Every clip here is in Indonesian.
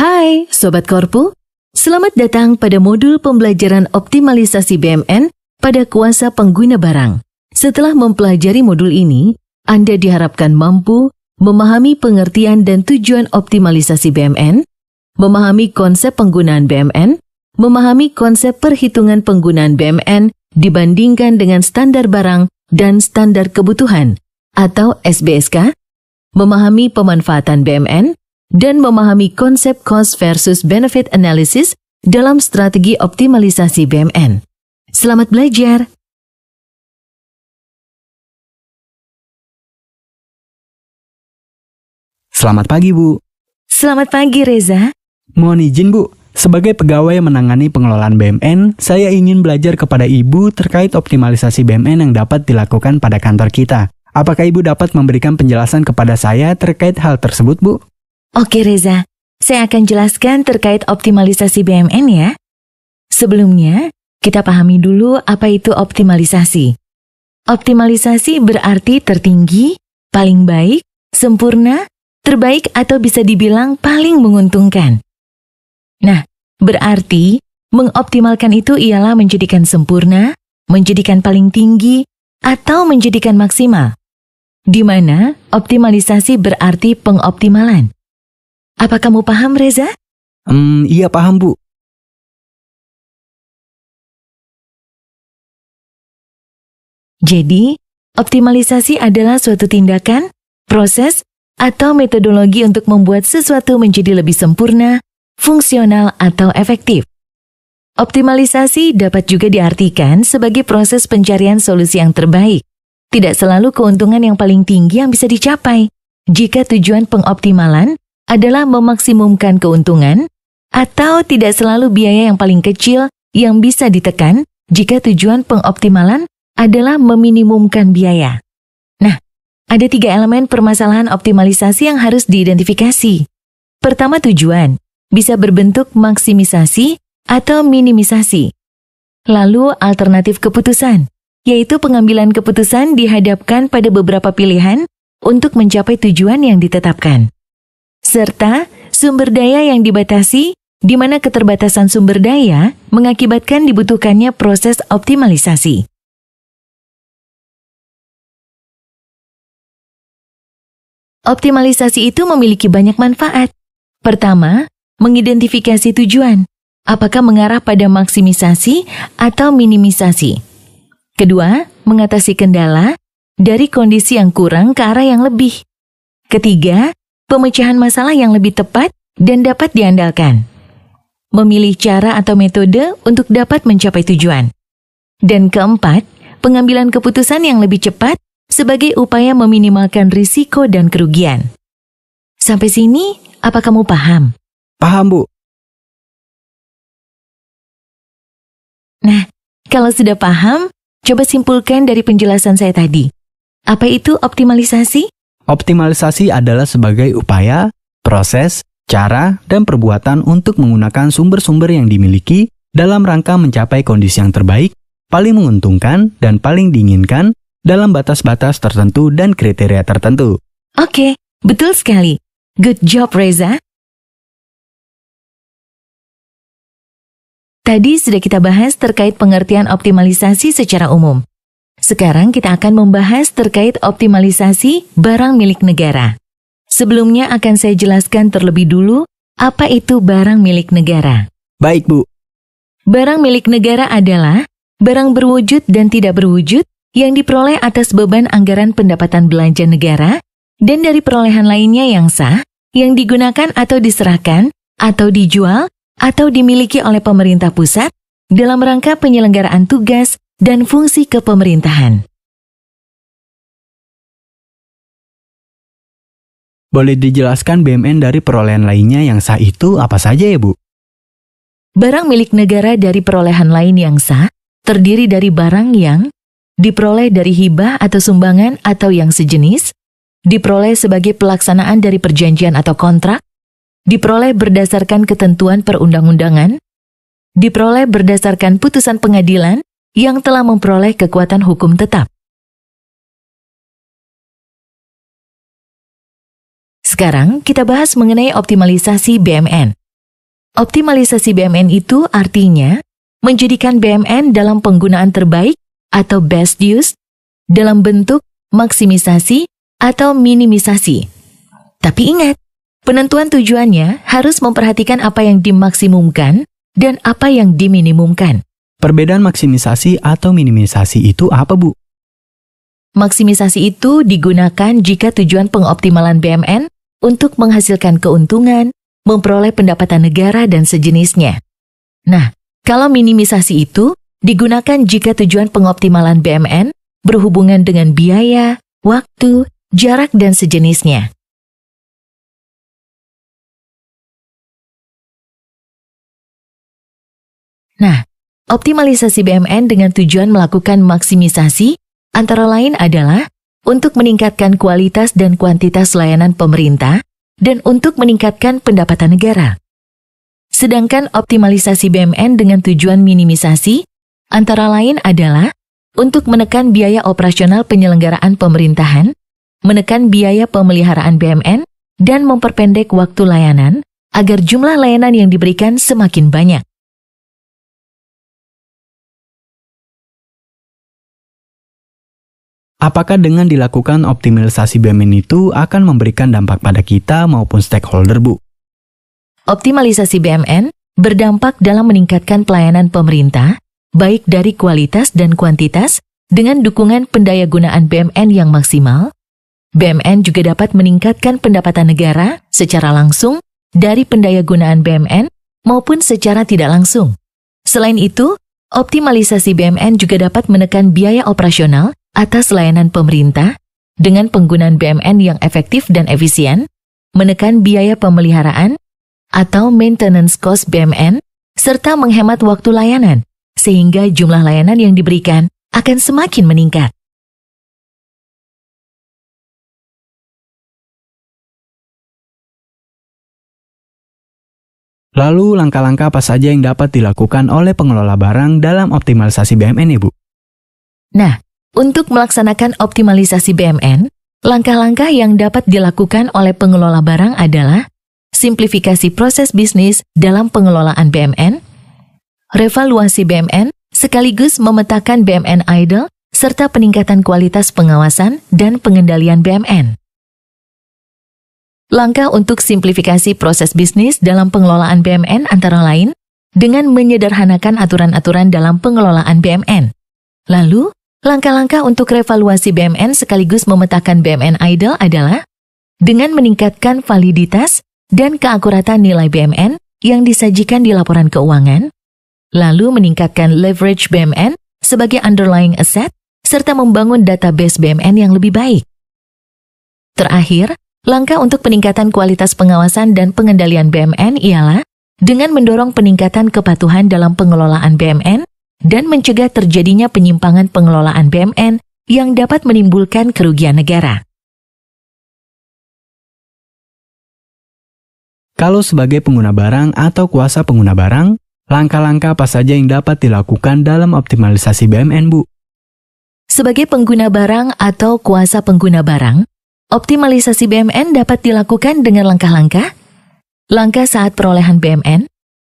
Hai Sobat Korpu, selamat datang pada modul pembelajaran optimalisasi BMN pada kuasa pengguna barang. Setelah mempelajari modul ini, Anda diharapkan mampu memahami pengertian dan tujuan optimalisasi BMN, memahami konsep penggunaan BMN, memahami konsep perhitungan penggunaan BMN dibandingkan dengan standar barang dan standar kebutuhan atau SBSK, memahami pemanfaatan BMN, dan memahami konsep cost versus benefit analysis dalam strategi optimalisasi BMN. Selamat belajar! Selamat pagi, Bu. Selamat pagi, Reza. Mohon izin, Bu. Sebagai pegawai yang menangani pengelolaan BMN, saya ingin belajar kepada Ibu terkait optimalisasi BMN yang dapat dilakukan pada kantor kita. Apakah Ibu dapat memberikan penjelasan kepada saya terkait hal tersebut, Bu? Oke Reza, saya akan jelaskan terkait optimalisasi BMN ya. Sebelumnya, kita pahami dulu apa itu optimalisasi. Optimalisasi berarti tertinggi, paling baik, sempurna, terbaik atau bisa dibilang paling menguntungkan. Nah, berarti mengoptimalkan itu ialah menjadikan sempurna, menjadikan paling tinggi, atau menjadikan maksimal. Di mana optimalisasi berarti pengoptimalan. Apa kamu paham, Reza? Hmm, iya paham, Bu. Jadi, optimalisasi adalah suatu tindakan, proses, atau metodologi untuk membuat sesuatu menjadi lebih sempurna, fungsional, atau efektif. Optimalisasi dapat juga diartikan sebagai proses pencarian solusi yang terbaik. Tidak selalu keuntungan yang paling tinggi yang bisa dicapai. Jika tujuan pengoptimalan adalah memaksimumkan keuntungan atau tidak selalu biaya yang paling kecil yang bisa ditekan jika tujuan pengoptimalan adalah meminimumkan biaya. Nah, ada tiga elemen permasalahan optimalisasi yang harus diidentifikasi. Pertama, tujuan bisa berbentuk maksimisasi atau minimisasi. Lalu, alternatif keputusan, yaitu pengambilan keputusan dihadapkan pada beberapa pilihan untuk mencapai tujuan yang ditetapkan serta sumber daya yang dibatasi di mana keterbatasan sumber daya mengakibatkan dibutuhkannya proses optimalisasi. Optimalisasi itu memiliki banyak manfaat. Pertama, mengidentifikasi tujuan, apakah mengarah pada maksimisasi atau minimisasi. Kedua, mengatasi kendala dari kondisi yang kurang ke arah yang lebih. Ketiga, pemecahan masalah yang lebih tepat dan dapat diandalkan, memilih cara atau metode untuk dapat mencapai tujuan, dan keempat, pengambilan keputusan yang lebih cepat sebagai upaya meminimalkan risiko dan kerugian. Sampai sini, apa kamu paham? Paham, Bu. Nah, kalau sudah paham, coba simpulkan dari penjelasan saya tadi. Apa itu optimalisasi? Optimalisasi adalah sebagai upaya, proses, cara, dan perbuatan untuk menggunakan sumber-sumber yang dimiliki dalam rangka mencapai kondisi yang terbaik, paling menguntungkan, dan paling diinginkan dalam batas-batas tertentu dan kriteria tertentu. Oke, betul sekali. Good job, Reza. Tadi sudah kita bahas terkait pengertian optimalisasi secara umum. Sekarang kita akan membahas terkait optimalisasi barang milik negara. Sebelumnya akan saya jelaskan terlebih dulu apa itu barang milik negara. Baik, Bu. Barang milik negara adalah barang berwujud dan tidak berwujud yang diperoleh atas beban anggaran pendapatan belanja negara dan dari perolehan lainnya yang sah yang digunakan atau diserahkan atau dijual atau dimiliki oleh pemerintah pusat dalam rangka penyelenggaraan tugas dan fungsi kepemerintahan. Boleh dijelaskan BMN dari perolehan lainnya yang sah itu apa saja ya, Bu? Barang milik negara dari perolehan lain yang sah terdiri dari barang yang diperoleh dari hibah atau sumbangan atau yang sejenis, diperoleh sebagai pelaksanaan dari perjanjian atau kontrak, diperoleh berdasarkan ketentuan perundang-undangan, diperoleh berdasarkan putusan pengadilan, yang telah memperoleh kekuatan hukum tetap. Sekarang kita bahas mengenai optimalisasi BMN. Optimalisasi BMN itu artinya menjadikan BMN dalam penggunaan terbaik atau best use dalam bentuk maksimisasi atau minimisasi. Tapi ingat, penentuan tujuannya harus memperhatikan apa yang dimaksimumkan dan apa yang diminimumkan. Perbedaan maksimisasi atau minimisasi itu apa, Bu? Maksimisasi itu digunakan jika tujuan pengoptimalan BMN untuk menghasilkan keuntungan, memperoleh pendapatan negara dan sejenisnya. Nah, kalau minimisasi itu digunakan jika tujuan pengoptimalan BMN berhubungan dengan biaya, waktu, jarak dan sejenisnya. Nah, Optimalisasi BMN dengan tujuan melakukan maksimisasi antara lain adalah untuk meningkatkan kualitas dan kuantitas layanan pemerintah dan untuk meningkatkan pendapatan negara. Sedangkan optimalisasi BMN dengan tujuan minimisasi antara lain adalah untuk menekan biaya operasional penyelenggaraan pemerintahan, menekan biaya pemeliharaan BMN, dan memperpendek waktu layanan agar jumlah layanan yang diberikan semakin banyak. Apakah dengan dilakukan optimalisasi BUMN itu akan memberikan dampak pada kita maupun stakeholder, Bu? Optimalisasi BUMN berdampak dalam meningkatkan pelayanan pemerintah, baik dari kualitas dan kuantitas, dengan dukungan pendaya gunaan BUMN yang maksimal. BUMN juga dapat meningkatkan pendapatan negara secara langsung dari pendaya gunaan BUMN maupun secara tidak langsung. Selain itu, optimalisasi BUMN juga dapat menekan biaya operasional atas layanan pemerintah dengan penggunaan BMN yang efektif dan efisien, menekan biaya pemeliharaan atau maintenance cost BMN, serta menghemat waktu layanan, sehingga jumlah layanan yang diberikan akan semakin meningkat. Lalu langkah-langkah apa saja yang dapat dilakukan oleh pengelola barang dalam optimalisasi BMN, Ibu? Nah, untuk melaksanakan optimalisasi BMN, langkah-langkah yang dapat dilakukan oleh pengelola barang adalah simplifikasi proses bisnis dalam pengelolaan BMN, revaluasi BMN sekaligus memetakan BMN idle serta peningkatan kualitas pengawasan dan pengendalian BMN. Langkah untuk simplifikasi proses bisnis dalam pengelolaan BMN antara lain dengan menyederhanakan aturan-aturan dalam pengelolaan BMN. Lalu, Langkah-langkah untuk revaluasi BMN sekaligus memetakan BMN Idol adalah dengan meningkatkan validitas dan keakuratan nilai BMN yang disajikan di laporan keuangan, lalu meningkatkan leverage BMN sebagai underlying asset, serta membangun database BMN yang lebih baik. Terakhir, langkah untuk peningkatan kualitas pengawasan dan pengendalian BMN ialah dengan mendorong peningkatan kepatuhan dalam pengelolaan BMN dan mencegah terjadinya penyimpangan pengelolaan BMN yang dapat menimbulkan kerugian negara. Kalau sebagai pengguna barang atau kuasa pengguna barang, langkah-langkah apa saja yang dapat dilakukan dalam optimalisasi BMN, Bu? Sebagai pengguna barang atau kuasa pengguna barang, optimalisasi BMN dapat dilakukan dengan langkah-langkah, langkah saat perolehan BMN,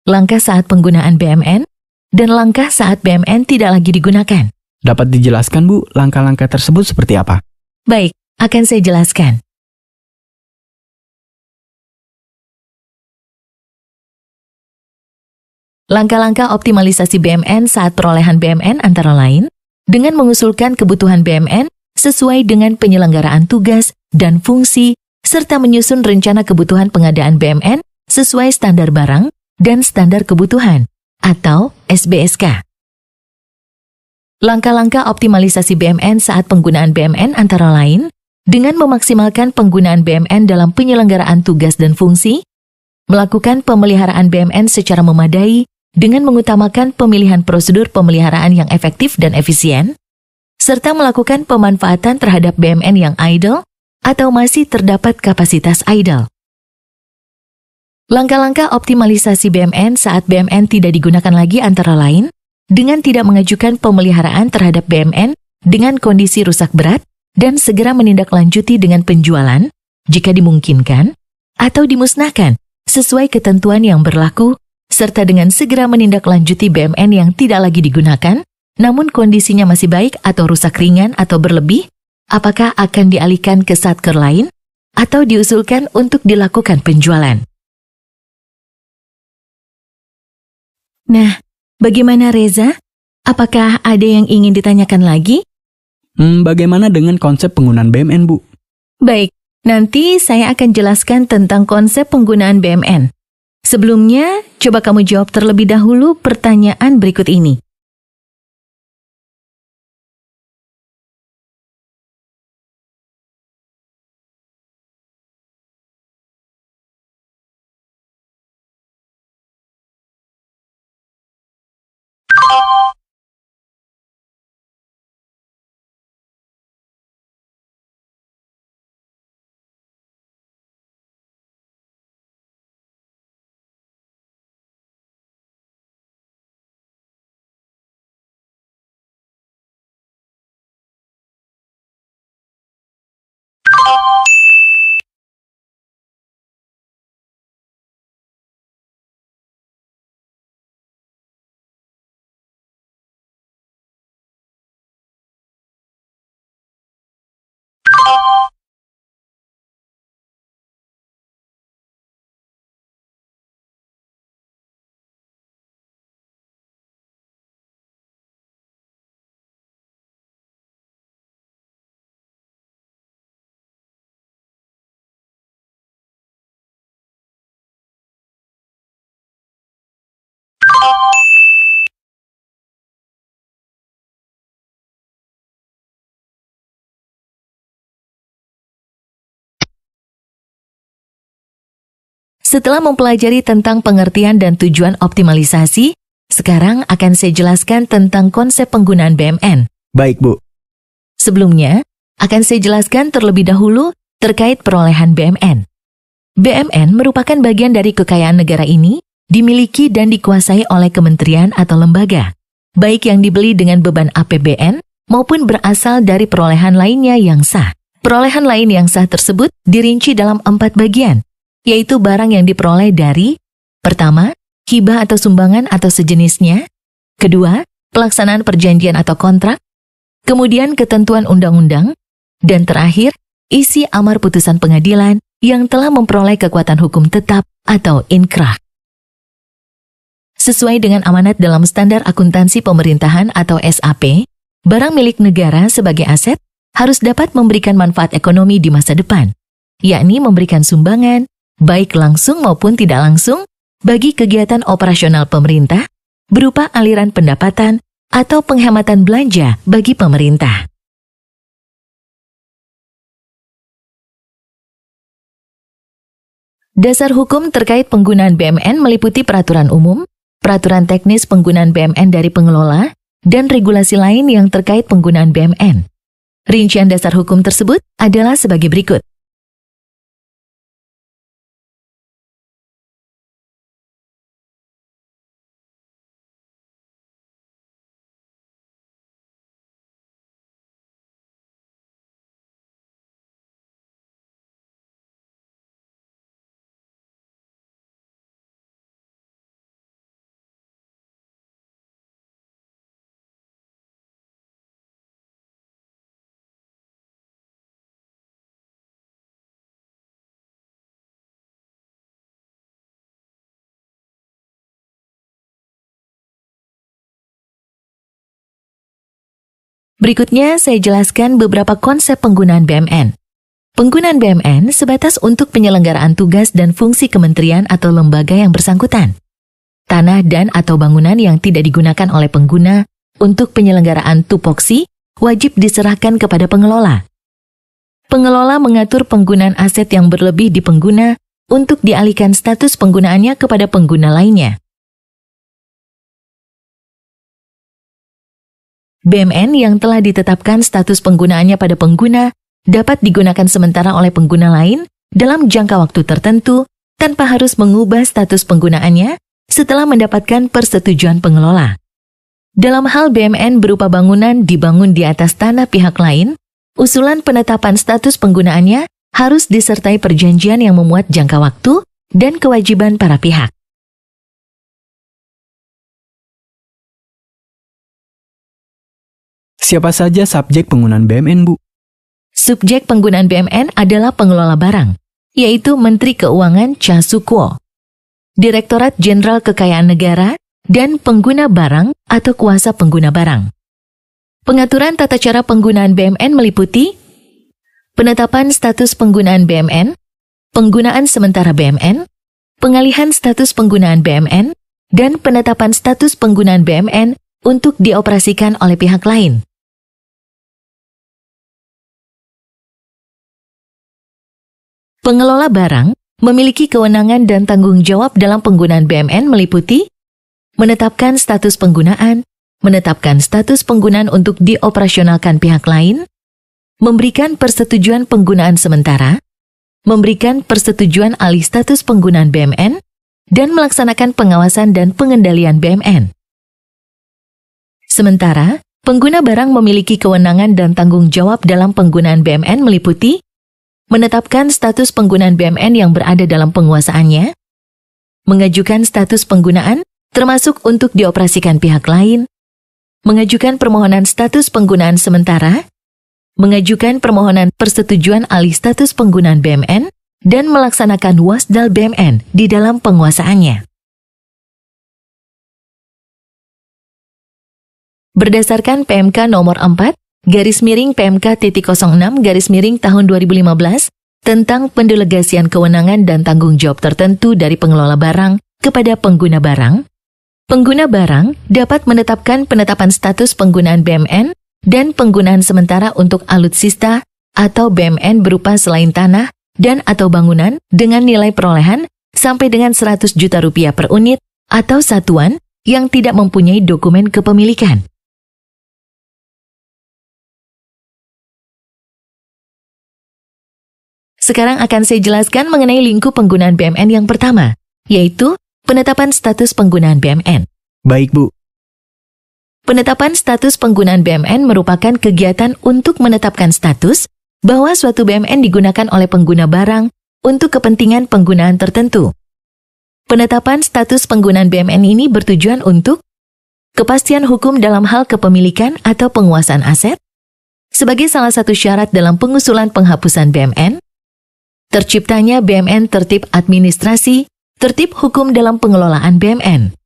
langkah saat penggunaan BMN, dan langkah saat BMN tidak lagi digunakan. Dapat dijelaskan, Bu, langkah-langkah tersebut seperti apa? Baik, akan saya jelaskan. Langkah-langkah optimalisasi BMN saat perolehan BMN antara lain dengan mengusulkan kebutuhan BMN sesuai dengan penyelenggaraan tugas dan fungsi serta menyusun rencana kebutuhan pengadaan BMN sesuai standar barang dan standar kebutuhan atau SBSK. Langkah-langkah optimalisasi BMN saat penggunaan BMN antara lain dengan memaksimalkan penggunaan BMN dalam penyelenggaraan tugas dan fungsi, melakukan pemeliharaan BMN secara memadai dengan mengutamakan pemilihan prosedur pemeliharaan yang efektif dan efisien, serta melakukan pemanfaatan terhadap BMN yang idle atau masih terdapat kapasitas idle. Langkah-langkah optimalisasi BMN saat BMN tidak digunakan lagi antara lain dengan tidak mengajukan pemeliharaan terhadap BMN dengan kondisi rusak berat dan segera menindaklanjuti dengan penjualan jika dimungkinkan atau dimusnahkan sesuai ketentuan yang berlaku serta dengan segera menindaklanjuti BMN yang tidak lagi digunakan namun kondisinya masih baik atau rusak ringan atau berlebih apakah akan dialihkan ke satker lain atau diusulkan untuk dilakukan penjualan. Nah, bagaimana Reza? Apakah ada yang ingin ditanyakan lagi? Hmm, bagaimana dengan konsep penggunaan BMN, Bu? Baik, nanti saya akan jelaskan tentang konsep penggunaan BMN. Sebelumnya, coba kamu jawab terlebih dahulu pertanyaan berikut ini. Setelah mempelajari tentang pengertian dan tujuan optimalisasi, sekarang akan saya jelaskan tentang konsep penggunaan BMN. Baik, Bu. Sebelumnya, akan saya jelaskan terlebih dahulu terkait perolehan BMN. BMN merupakan bagian dari kekayaan negara ini, dimiliki dan dikuasai oleh kementerian atau lembaga, baik yang dibeli dengan beban APBN maupun berasal dari perolehan lainnya yang sah. Perolehan lain yang sah tersebut dirinci dalam empat bagian, yaitu barang yang diperoleh dari pertama, hibah atau sumbangan atau sejenisnya, kedua, pelaksanaan perjanjian atau kontrak, kemudian ketentuan undang-undang, dan terakhir, isi amar putusan pengadilan yang telah memperoleh kekuatan hukum tetap atau inkrah. Sesuai dengan amanat dalam Standar Akuntansi Pemerintahan atau SAP, barang milik negara sebagai aset harus dapat memberikan manfaat ekonomi di masa depan, yakni memberikan sumbangan, baik langsung maupun tidak langsung, bagi kegiatan operasional pemerintah berupa aliran pendapatan atau penghematan belanja bagi pemerintah. Dasar hukum terkait penggunaan BMN meliputi peraturan umum, peraturan teknis penggunaan BMN dari pengelola, dan regulasi lain yang terkait penggunaan BMN. Rincian dasar hukum tersebut adalah sebagai berikut. Berikutnya saya jelaskan beberapa konsep penggunaan BMN. Penggunaan BMN sebatas untuk penyelenggaraan tugas dan fungsi kementerian atau lembaga yang bersangkutan. Tanah dan atau bangunan yang tidak digunakan oleh pengguna untuk penyelenggaraan tupoksi wajib diserahkan kepada pengelola. Pengelola mengatur penggunaan aset yang berlebih di pengguna untuk dialihkan status penggunaannya kepada pengguna lainnya. BMN yang telah ditetapkan status penggunaannya pada pengguna dapat digunakan sementara oleh pengguna lain dalam jangka waktu tertentu tanpa harus mengubah status penggunaannya setelah mendapatkan persetujuan pengelola. Dalam hal BMN berupa bangunan dibangun di atas tanah pihak lain, usulan penetapan status penggunaannya harus disertai perjanjian yang memuat jangka waktu dan kewajiban para pihak. Siapa saja subjek penggunaan BMN, Bu? Subjek penggunaan BMN adalah pengelola barang, yaitu Menteri Keuangan Casukuo, Direktorat Jenderal Kekayaan Negara, dan pengguna barang atau kuasa pengguna barang. Pengaturan tata cara penggunaan BMN meliputi penetapan status penggunaan BMN, penggunaan sementara BMN, pengalihan status penggunaan BMN, dan penetapan status penggunaan BMN untuk dioperasikan oleh pihak lain. Pengelola barang memiliki kewenangan dan tanggung jawab dalam penggunaan BMN meliputi menetapkan status penggunaan, menetapkan status penggunaan untuk dioperasionalkan pihak lain, memberikan persetujuan penggunaan sementara, memberikan persetujuan alih status penggunaan BMN, dan melaksanakan pengawasan dan pengendalian BMN. Sementara, pengguna barang memiliki kewenangan dan tanggung jawab dalam penggunaan BMN meliputi menetapkan status penggunaan BMN yang berada dalam penguasaannya, mengajukan status penggunaan termasuk untuk dioperasikan pihak lain, mengajukan permohonan status penggunaan sementara, mengajukan permohonan persetujuan alih status penggunaan BMN, dan melaksanakan wasdal BMN di dalam penguasaannya. Berdasarkan PMK nomor 4 garis miring PMK garis miring tahun 2015 tentang pendelegasian kewenangan dan tanggung jawab tertentu dari pengelola barang kepada pengguna barang, pengguna barang dapat menetapkan penetapan status penggunaan BMN dan penggunaan sementara untuk alutsista atau BMN berupa selain tanah dan atau bangunan dengan nilai perolehan sampai dengan 100 juta rupiah per unit atau satuan yang tidak mempunyai dokumen kepemilikan. Sekarang akan saya jelaskan mengenai lingkup penggunaan BMN yang pertama, yaitu penetapan status penggunaan BMN. Baik, Bu. Penetapan status penggunaan BMN merupakan kegiatan untuk menetapkan status bahwa suatu BMN digunakan oleh pengguna barang untuk kepentingan penggunaan tertentu. Penetapan status penggunaan BMN ini bertujuan untuk kepastian hukum dalam hal kepemilikan atau penguasaan aset, sebagai salah satu syarat dalam pengusulan penghapusan BMN, terciptanya BMN tertib administrasi, tertib hukum dalam pengelolaan BMN.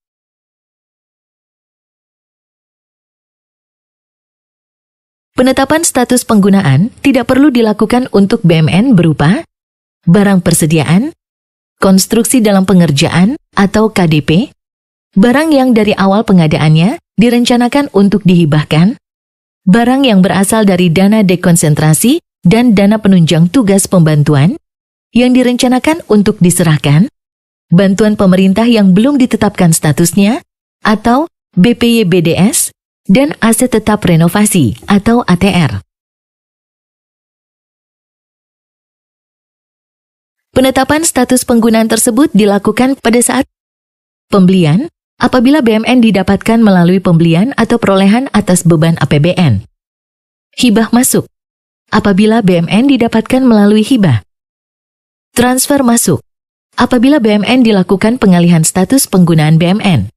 Penetapan status penggunaan tidak perlu dilakukan untuk BMN berupa barang persediaan, konstruksi dalam pengerjaan atau KDP, barang yang dari awal pengadaannya direncanakan untuk dihibahkan, barang yang berasal dari dana dekonsentrasi dan dana penunjang tugas pembantuan, yang direncanakan untuk diserahkan, bantuan pemerintah yang belum ditetapkan statusnya, atau BPYBDS, dan aset tetap renovasi atau ATR. Penetapan status penggunaan tersebut dilakukan pada saat pembelian apabila BMN didapatkan melalui pembelian atau perolehan atas beban APBN. Hibah masuk apabila BMN didapatkan melalui hibah Transfer masuk apabila BMN dilakukan pengalihan status penggunaan BMN.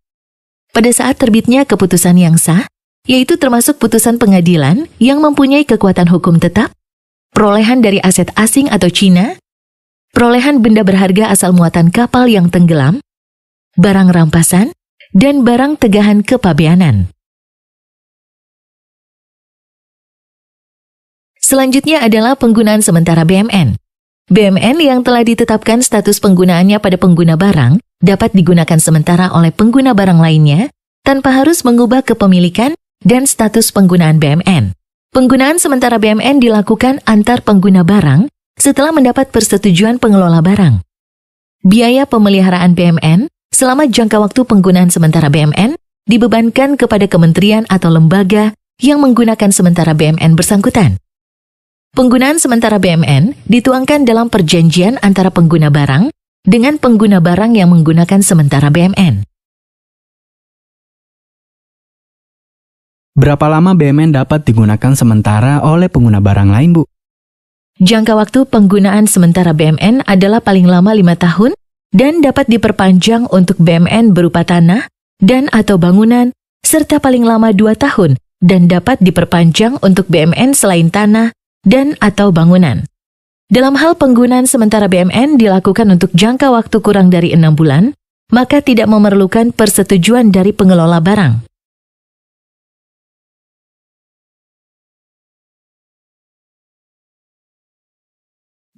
Pada saat terbitnya keputusan yang sah, yaitu termasuk putusan pengadilan yang mempunyai kekuatan hukum tetap, perolehan dari aset asing atau Cina, perolehan benda berharga asal muatan kapal yang tenggelam, barang rampasan, dan barang tegahan kepabeanan. Selanjutnya adalah penggunaan sementara BMN. BMN yang telah ditetapkan status penggunaannya pada pengguna barang dapat digunakan sementara oleh pengguna barang lainnya tanpa harus mengubah kepemilikan dan status penggunaan BMN. Penggunaan sementara BMN dilakukan antar pengguna barang setelah mendapat persetujuan pengelola barang. Biaya pemeliharaan BMN selama jangka waktu penggunaan sementara BMN dibebankan kepada kementerian atau lembaga yang menggunakan sementara BMN bersangkutan. Penggunaan sementara BMN dituangkan dalam perjanjian antara pengguna barang dengan pengguna barang yang menggunakan sementara BMN. Berapa lama BMN dapat digunakan sementara oleh pengguna barang lain, Bu? Jangka waktu penggunaan sementara BMN adalah paling lama lima tahun dan dapat diperpanjang untuk BMN berupa tanah dan atau bangunan, serta paling lama dua tahun dan dapat diperpanjang untuk BMN selain tanah dan atau bangunan. Dalam hal penggunaan sementara BMN dilakukan untuk jangka waktu kurang dari enam bulan, maka tidak memerlukan persetujuan dari pengelola barang.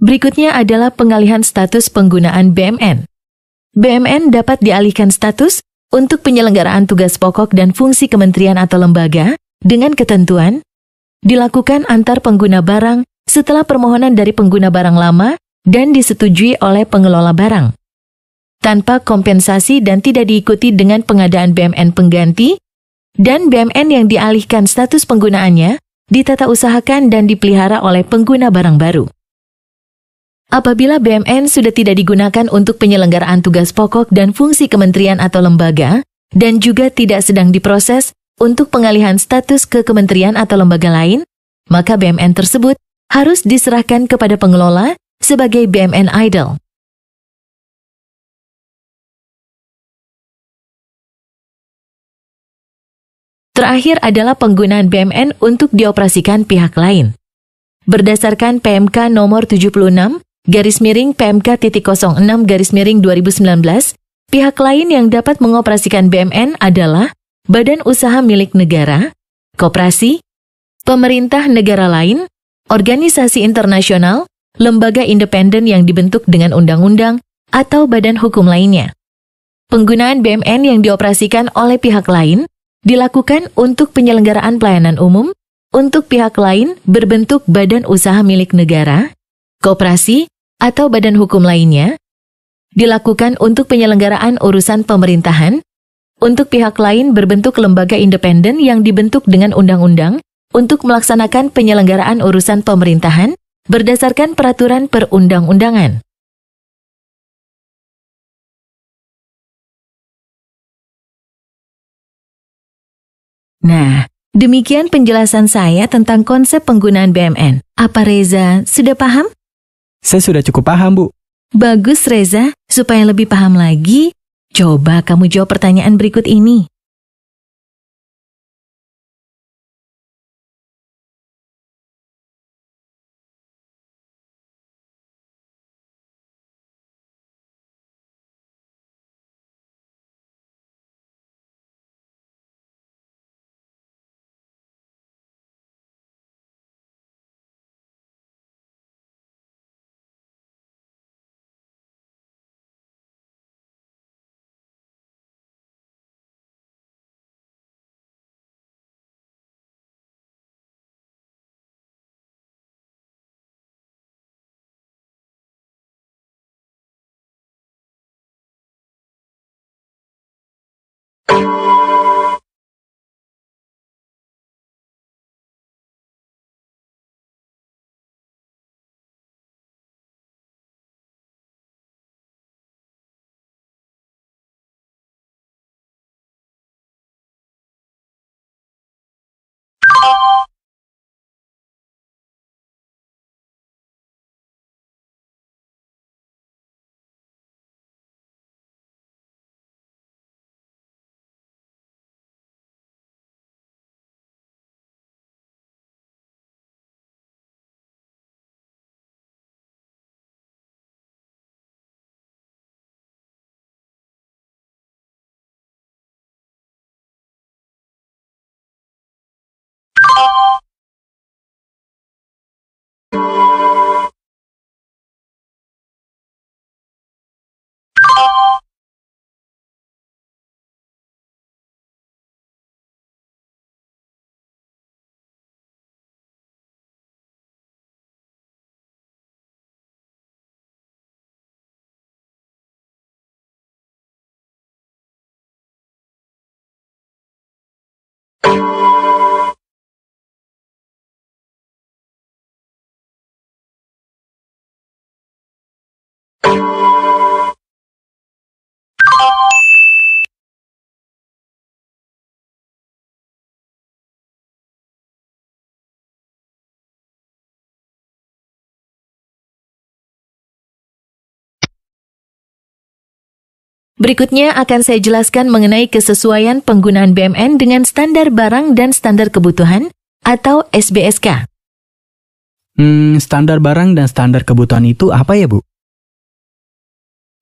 Berikutnya adalah pengalihan status penggunaan BMN. BMN dapat dialihkan status untuk penyelenggaraan tugas pokok dan fungsi kementerian atau lembaga dengan ketentuan dilakukan antar pengguna barang setelah permohonan dari pengguna barang lama dan disetujui oleh pengelola barang. Tanpa kompensasi dan tidak diikuti dengan pengadaan BMN pengganti, dan BMN yang dialihkan status penggunaannya ditata usahakan dan dipelihara oleh pengguna barang baru. Apabila BMN sudah tidak digunakan untuk penyelenggaraan tugas pokok dan fungsi kementerian atau lembaga, dan juga tidak sedang diproses untuk pengalihan status ke kementerian atau lembaga lain, maka BMN tersebut harus diserahkan kepada pengelola sebagai BMN idol. Terakhir adalah penggunaan BMN untuk dioperasikan pihak lain. Berdasarkan PMK nomor 76 garis miring PMK titik 06 garis miring 2019, pihak lain yang dapat mengoperasikan BMN adalah badan usaha milik negara, koperasi, pemerintah negara lain, organisasi internasional, lembaga independen yang dibentuk dengan undang-undang, atau badan hukum lainnya. Penggunaan BMN yang dioperasikan oleh pihak lain dilakukan untuk penyelenggaraan pelayanan umum, untuk pihak lain berbentuk badan usaha milik negara, koperasi, atau badan hukum lainnya, dilakukan untuk penyelenggaraan urusan pemerintahan, untuk pihak lain berbentuk lembaga independen yang dibentuk dengan undang-undang untuk melaksanakan penyelenggaraan urusan pemerintahan berdasarkan peraturan perundang-undangan. Nah, demikian penjelasan saya tentang konsep penggunaan BMN. Apa Reza sudah paham? Saya sudah cukup paham, Bu. Bagus Reza, supaya lebih paham lagi, Coba kamu jawab pertanyaan berikut ini. Thank you. Berikutnya akan saya jelaskan mengenai kesesuaian penggunaan BMN dengan standar barang dan standar kebutuhan atau SBSK. Hmm, standar barang dan standar kebutuhan itu apa ya, Bu?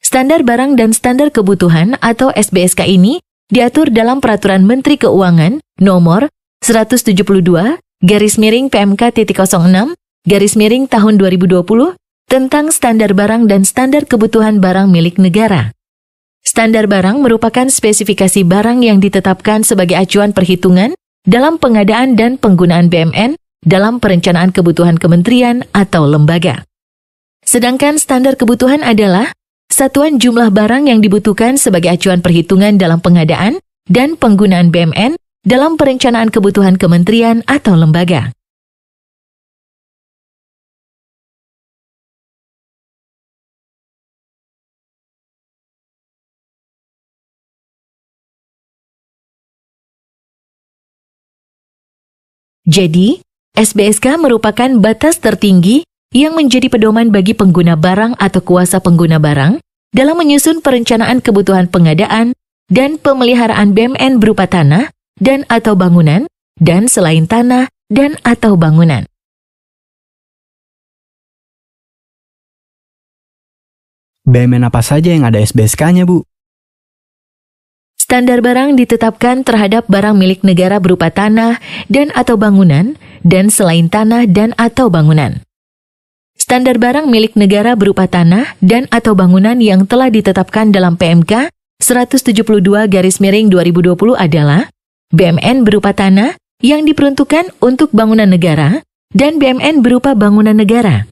Standar barang dan standar kebutuhan atau SBSK ini diatur dalam Peraturan Menteri Keuangan nomor 172 garis miring PMK garis miring tahun 2020 tentang standar barang dan standar kebutuhan barang milik negara. Standar barang merupakan spesifikasi barang yang ditetapkan sebagai acuan perhitungan dalam pengadaan dan penggunaan BMN dalam perencanaan kebutuhan kementerian atau lembaga. Sedangkan standar kebutuhan adalah satuan jumlah barang yang dibutuhkan sebagai acuan perhitungan dalam pengadaan dan penggunaan BMN dalam perencanaan kebutuhan kementerian atau lembaga. Jadi, SBSK merupakan batas tertinggi yang menjadi pedoman bagi pengguna barang atau kuasa pengguna barang dalam menyusun perencanaan kebutuhan pengadaan dan pemeliharaan BMN berupa tanah dan atau bangunan dan selain tanah dan atau bangunan. BMN apa saja yang ada SBSK-nya, Bu? Standar barang ditetapkan terhadap barang milik negara berupa tanah dan atau bangunan dan selain tanah dan atau bangunan. Standar barang milik negara berupa tanah dan atau bangunan yang telah ditetapkan dalam PMK 172 garis miring 2020 adalah BMN berupa tanah yang diperuntukkan untuk bangunan negara dan BMN berupa bangunan negara.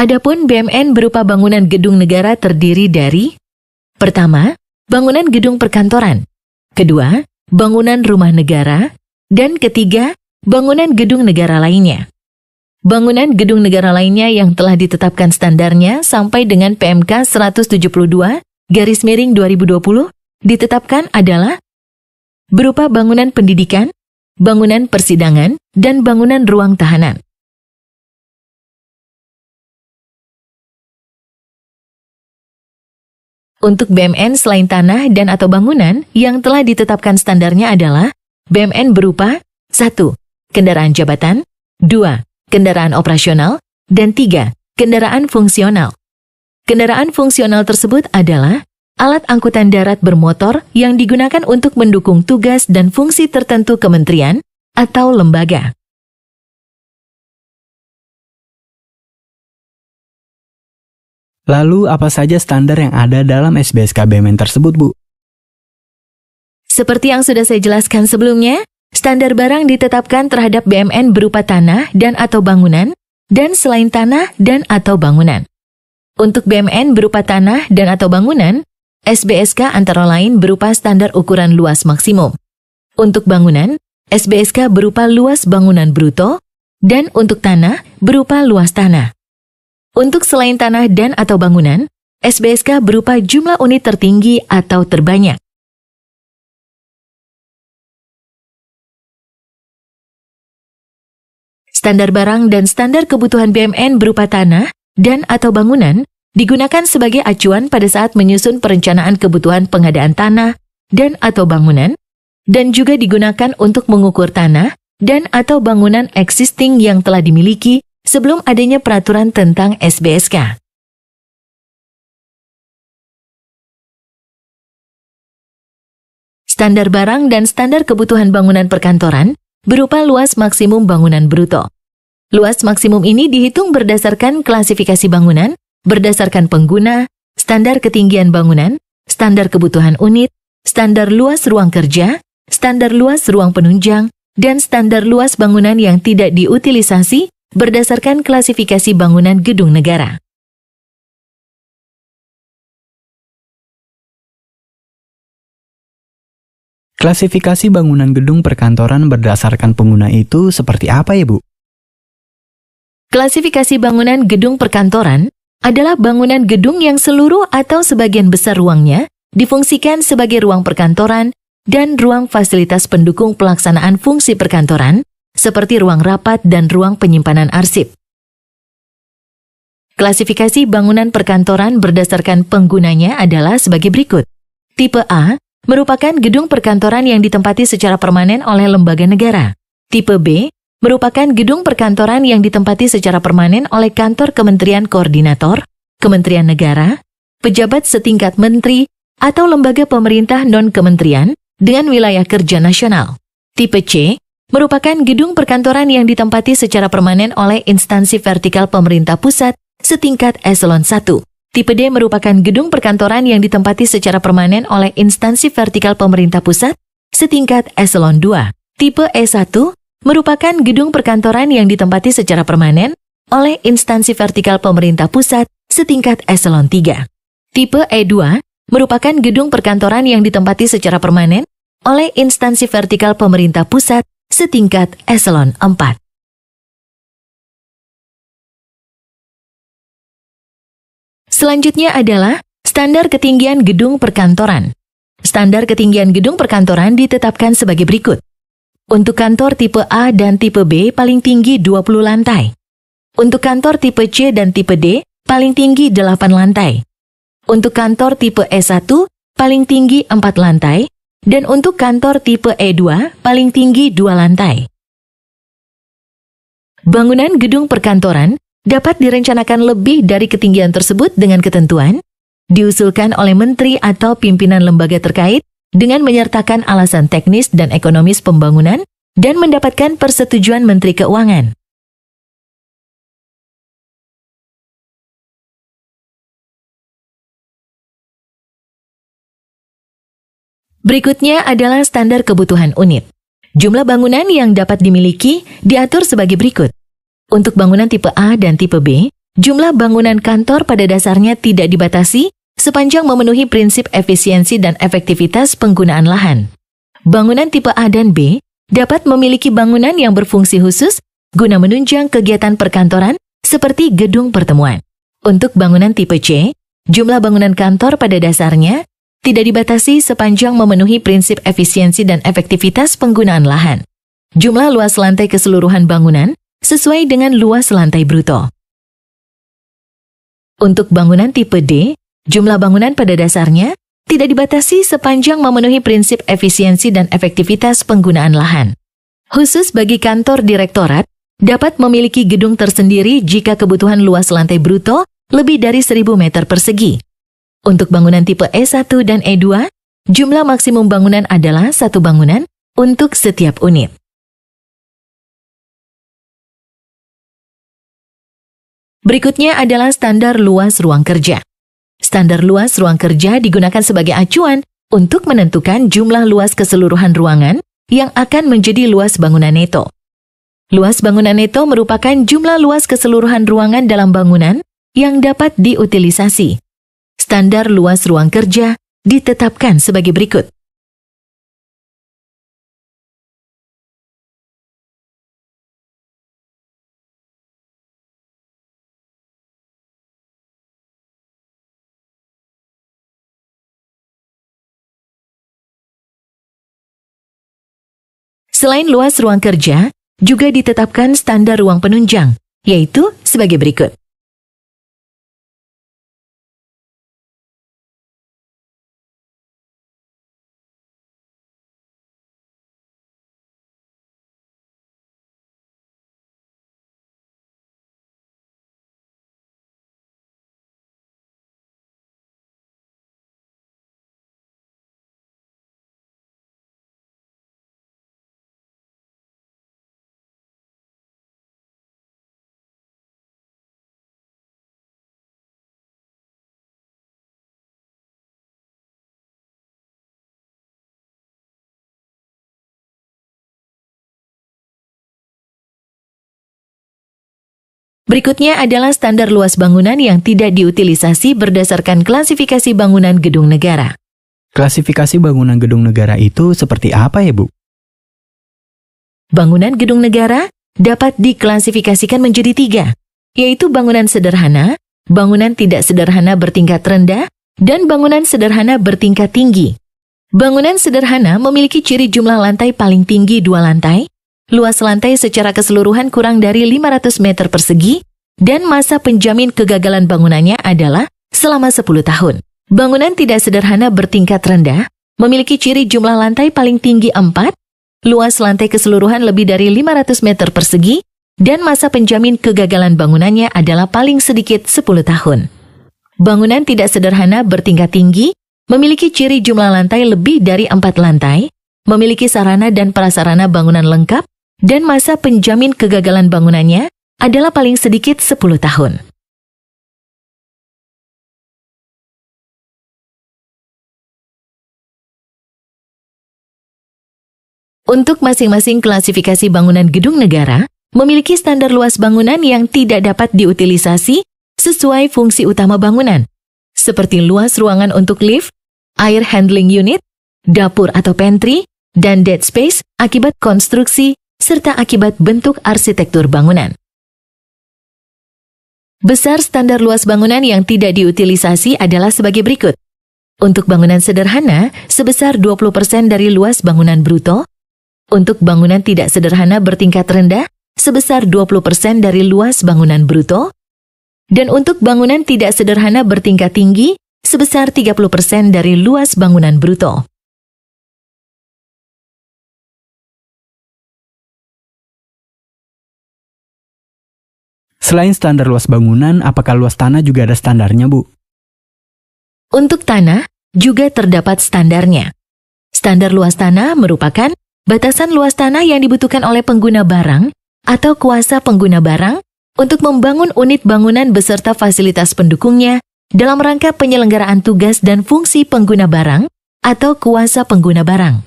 Adapun BMN berupa bangunan gedung negara terdiri dari pertama, bangunan gedung perkantoran, kedua, bangunan rumah negara, dan ketiga, bangunan gedung negara lainnya. Bangunan gedung negara lainnya yang telah ditetapkan standarnya sampai dengan PMK 172 garis miring 2020 ditetapkan adalah berupa bangunan pendidikan, bangunan persidangan, dan bangunan ruang tahanan. Untuk BMN selain tanah dan atau bangunan, yang telah ditetapkan standarnya adalah BMN berupa 1. Kendaraan jabatan 2. Kendaraan operasional dan 3. Kendaraan fungsional Kendaraan fungsional tersebut adalah alat angkutan darat bermotor yang digunakan untuk mendukung tugas dan fungsi tertentu kementerian atau lembaga. Lalu apa saja standar yang ada dalam BMN tersebut, Bu? Seperti yang sudah saya jelaskan sebelumnya, standar barang ditetapkan terhadap BMN berupa tanah dan atau bangunan, dan selain tanah dan atau bangunan. Untuk BMN berupa tanah dan atau bangunan, SBSK antara lain berupa standar ukuran luas maksimum. Untuk bangunan, SBSK berupa luas bangunan bruto, dan untuk tanah berupa luas tanah. Untuk selain tanah dan atau bangunan, SBSK berupa jumlah unit tertinggi atau terbanyak. Standar barang dan standar kebutuhan BMN berupa tanah dan atau bangunan digunakan sebagai acuan pada saat menyusun perencanaan kebutuhan pengadaan tanah dan atau bangunan dan juga digunakan untuk mengukur tanah dan atau bangunan existing yang telah dimiliki sebelum adanya peraturan tentang SBSK. Standar barang dan standar kebutuhan bangunan perkantoran berupa luas maksimum bangunan bruto. Luas maksimum ini dihitung berdasarkan klasifikasi bangunan, berdasarkan pengguna, standar ketinggian bangunan, standar kebutuhan unit, standar luas ruang kerja, standar luas ruang penunjang, dan standar luas bangunan yang tidak diutilisasi berdasarkan klasifikasi bangunan gedung negara. Klasifikasi bangunan gedung perkantoran berdasarkan pengguna itu seperti apa ya, Bu? Klasifikasi bangunan gedung perkantoran adalah bangunan gedung yang seluruh atau sebagian besar ruangnya difungsikan sebagai ruang perkantoran dan ruang fasilitas pendukung pelaksanaan fungsi perkantoran seperti ruang rapat dan ruang penyimpanan arsip. Klasifikasi bangunan perkantoran berdasarkan penggunanya adalah sebagai berikut. Tipe A merupakan gedung perkantoran yang ditempati secara permanen oleh lembaga negara. Tipe B merupakan gedung perkantoran yang ditempati secara permanen oleh kantor Kementerian Koordinator, Kementerian Negara, pejabat setingkat menteri, atau lembaga pemerintah non-kementerian dengan wilayah kerja nasional. Tipe C merupakan gedung perkantoran yang ditempati secara permanen oleh instansi vertikal pemerintah pusat setingkat eselon 1. Tipe D merupakan gedung perkantoran yang ditempati secara permanen oleh instansi vertikal pemerintah pusat setingkat eselon 2. Tipe E1 merupakan gedung perkantoran yang ditempati secara permanen oleh instansi vertikal pemerintah pusat setingkat eselon 3. Tipe E2 merupakan gedung perkantoran yang ditempati secara permanen oleh instansi vertikal pemerintah pusat setingkat eselon 4. Selanjutnya adalah standar ketinggian gedung perkantoran. Standar ketinggian gedung perkantoran ditetapkan sebagai berikut. Untuk kantor tipe A dan tipe B paling tinggi 20 lantai. Untuk kantor tipe C dan tipe D paling tinggi 8 lantai. Untuk kantor tipe E 1 paling tinggi 4 lantai dan untuk kantor tipe E2 paling tinggi dua lantai. Bangunan gedung perkantoran dapat direncanakan lebih dari ketinggian tersebut dengan ketentuan diusulkan oleh menteri atau pimpinan lembaga terkait dengan menyertakan alasan teknis dan ekonomis pembangunan dan mendapatkan persetujuan Menteri Keuangan. Berikutnya adalah standar kebutuhan unit. Jumlah bangunan yang dapat dimiliki diatur sebagai berikut. Untuk bangunan tipe A dan tipe B, jumlah bangunan kantor pada dasarnya tidak dibatasi sepanjang memenuhi prinsip efisiensi dan efektivitas penggunaan lahan. Bangunan tipe A dan B dapat memiliki bangunan yang berfungsi khusus guna menunjang kegiatan perkantoran seperti gedung pertemuan. Untuk bangunan tipe C, jumlah bangunan kantor pada dasarnya tidak dibatasi sepanjang memenuhi prinsip efisiensi dan efektivitas penggunaan lahan. Jumlah luas lantai keseluruhan bangunan sesuai dengan luas lantai bruto. Untuk bangunan tipe D, jumlah bangunan pada dasarnya tidak dibatasi sepanjang memenuhi prinsip efisiensi dan efektivitas penggunaan lahan. Khusus bagi kantor direktorat, dapat memiliki gedung tersendiri jika kebutuhan luas lantai bruto lebih dari 1000 meter persegi. Untuk bangunan tipe E1 dan E2, jumlah maksimum bangunan adalah satu bangunan untuk setiap unit. Berikutnya adalah standar luas ruang kerja. Standar luas ruang kerja digunakan sebagai acuan untuk menentukan jumlah luas keseluruhan ruangan yang akan menjadi luas bangunan neto. Luas bangunan neto merupakan jumlah luas keseluruhan ruangan dalam bangunan yang dapat diutilisasi standar luas ruang kerja ditetapkan sebagai berikut. Selain luas ruang kerja, juga ditetapkan standar ruang penunjang, yaitu sebagai berikut. Berikutnya adalah standar luas bangunan yang tidak diutilisasi berdasarkan klasifikasi bangunan gedung negara. Klasifikasi bangunan gedung negara itu seperti apa ya, Bu? Bangunan gedung negara dapat diklasifikasikan menjadi tiga, yaitu bangunan sederhana, bangunan tidak sederhana bertingkat rendah, dan bangunan sederhana bertingkat tinggi. Bangunan sederhana memiliki ciri jumlah lantai paling tinggi dua lantai, luas lantai secara keseluruhan kurang dari 500 meter persegi, dan masa penjamin kegagalan bangunannya adalah selama 10 tahun. Bangunan tidak sederhana bertingkat rendah, memiliki ciri jumlah lantai paling tinggi 4, luas lantai keseluruhan lebih dari 500 meter persegi, dan masa penjamin kegagalan bangunannya adalah paling sedikit 10 tahun. Bangunan tidak sederhana bertingkat tinggi, memiliki ciri jumlah lantai lebih dari 4 lantai, memiliki sarana dan prasarana bangunan lengkap, dan masa penjamin kegagalan bangunannya adalah paling sedikit 10 tahun. Untuk masing-masing klasifikasi bangunan gedung negara, memiliki standar luas bangunan yang tidak dapat diutilisasi sesuai fungsi utama bangunan, seperti luas ruangan untuk lift, air handling unit, dapur atau pantry, dan dead space akibat konstruksi serta akibat bentuk arsitektur bangunan. Besar standar luas bangunan yang tidak diutilisasi adalah sebagai berikut. Untuk bangunan sederhana, sebesar 20% dari luas bangunan bruto. Untuk bangunan tidak sederhana bertingkat rendah, sebesar 20% dari luas bangunan bruto. Dan untuk bangunan tidak sederhana bertingkat tinggi, sebesar 30% dari luas bangunan bruto. Selain standar luas bangunan, apakah luas tanah juga ada standarnya, Bu? Untuk tanah, juga terdapat standarnya. Standar luas tanah merupakan batasan luas tanah yang dibutuhkan oleh pengguna barang atau kuasa pengguna barang untuk membangun unit bangunan beserta fasilitas pendukungnya dalam rangka penyelenggaraan tugas dan fungsi pengguna barang atau kuasa pengguna barang.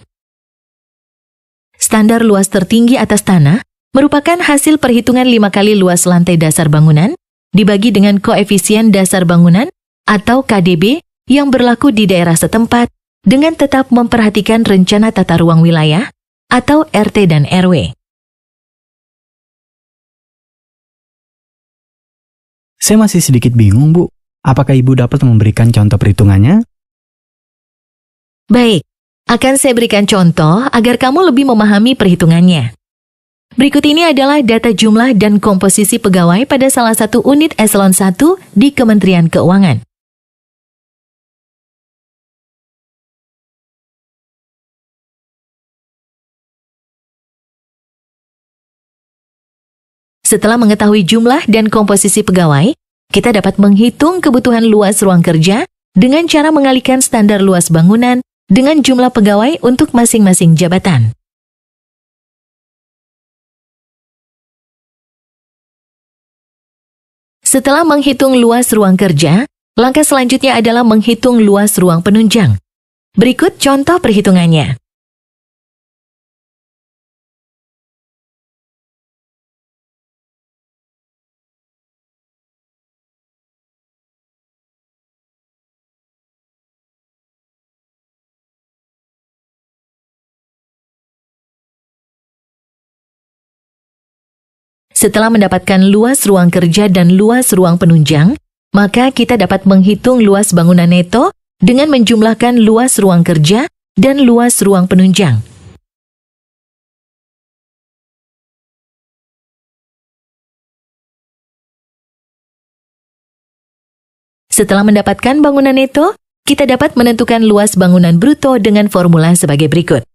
Standar luas tertinggi atas tanah merupakan hasil perhitungan lima kali luas lantai dasar bangunan dibagi dengan koefisien dasar bangunan atau KDB yang berlaku di daerah setempat dengan tetap memperhatikan rencana tata ruang wilayah atau RT dan RW. Saya masih sedikit bingung, Bu. Apakah Ibu dapat memberikan contoh perhitungannya? Baik, akan saya berikan contoh agar kamu lebih memahami perhitungannya. Berikut ini adalah data jumlah dan komposisi pegawai pada salah satu unit eselon 1 di Kementerian Keuangan. Setelah mengetahui jumlah dan komposisi pegawai, kita dapat menghitung kebutuhan luas ruang kerja dengan cara mengalihkan standar luas bangunan dengan jumlah pegawai untuk masing-masing jabatan. Setelah menghitung luas ruang kerja, langkah selanjutnya adalah menghitung luas ruang penunjang. Berikut contoh perhitungannya. Setelah mendapatkan luas ruang kerja dan luas ruang penunjang, maka kita dapat menghitung luas bangunan neto dengan menjumlahkan luas ruang kerja dan luas ruang penunjang. Setelah mendapatkan bangunan neto, kita dapat menentukan luas bangunan bruto dengan formula sebagai berikut.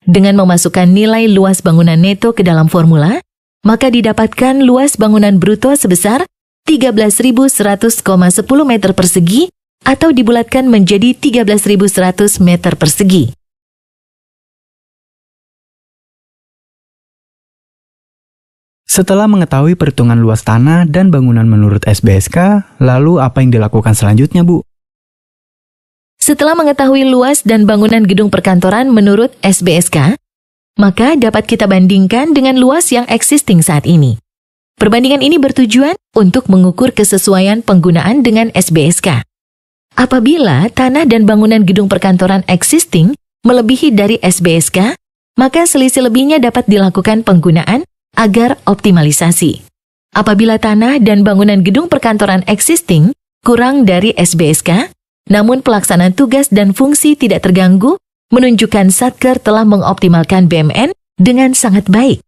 Dengan memasukkan nilai luas bangunan neto ke dalam formula, maka didapatkan luas bangunan bruto sebesar 13.100,10 meter persegi atau dibulatkan menjadi 13.100 meter persegi. Setelah mengetahui perhitungan luas tanah dan bangunan menurut SBSK, lalu apa yang dilakukan selanjutnya, Bu? Setelah mengetahui luas dan bangunan gedung perkantoran menurut SBSK, maka dapat kita bandingkan dengan luas yang existing saat ini. Perbandingan ini bertujuan untuk mengukur kesesuaian penggunaan dengan SBSK. Apabila tanah dan bangunan gedung perkantoran existing melebihi dari SBSK, maka selisih lebihnya dapat dilakukan penggunaan agar optimalisasi. Apabila tanah dan bangunan gedung perkantoran existing kurang dari SBSK, namun pelaksanaan tugas dan fungsi tidak terganggu menunjukkan Satker telah mengoptimalkan BMN dengan sangat baik.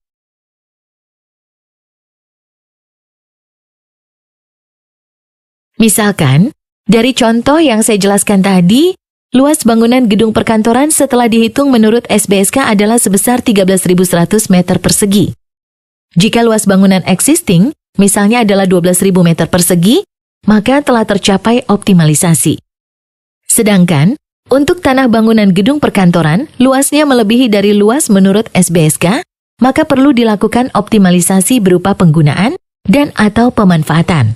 Misalkan, dari contoh yang saya jelaskan tadi, luas bangunan gedung perkantoran setelah dihitung menurut SBSK adalah sebesar 13.100 meter persegi. Jika luas bangunan existing, misalnya adalah 12.000 meter persegi, maka telah tercapai optimalisasi. Sedangkan, untuk tanah bangunan gedung perkantoran, luasnya melebihi dari luas menurut SBSK, maka perlu dilakukan optimalisasi berupa penggunaan dan atau pemanfaatan.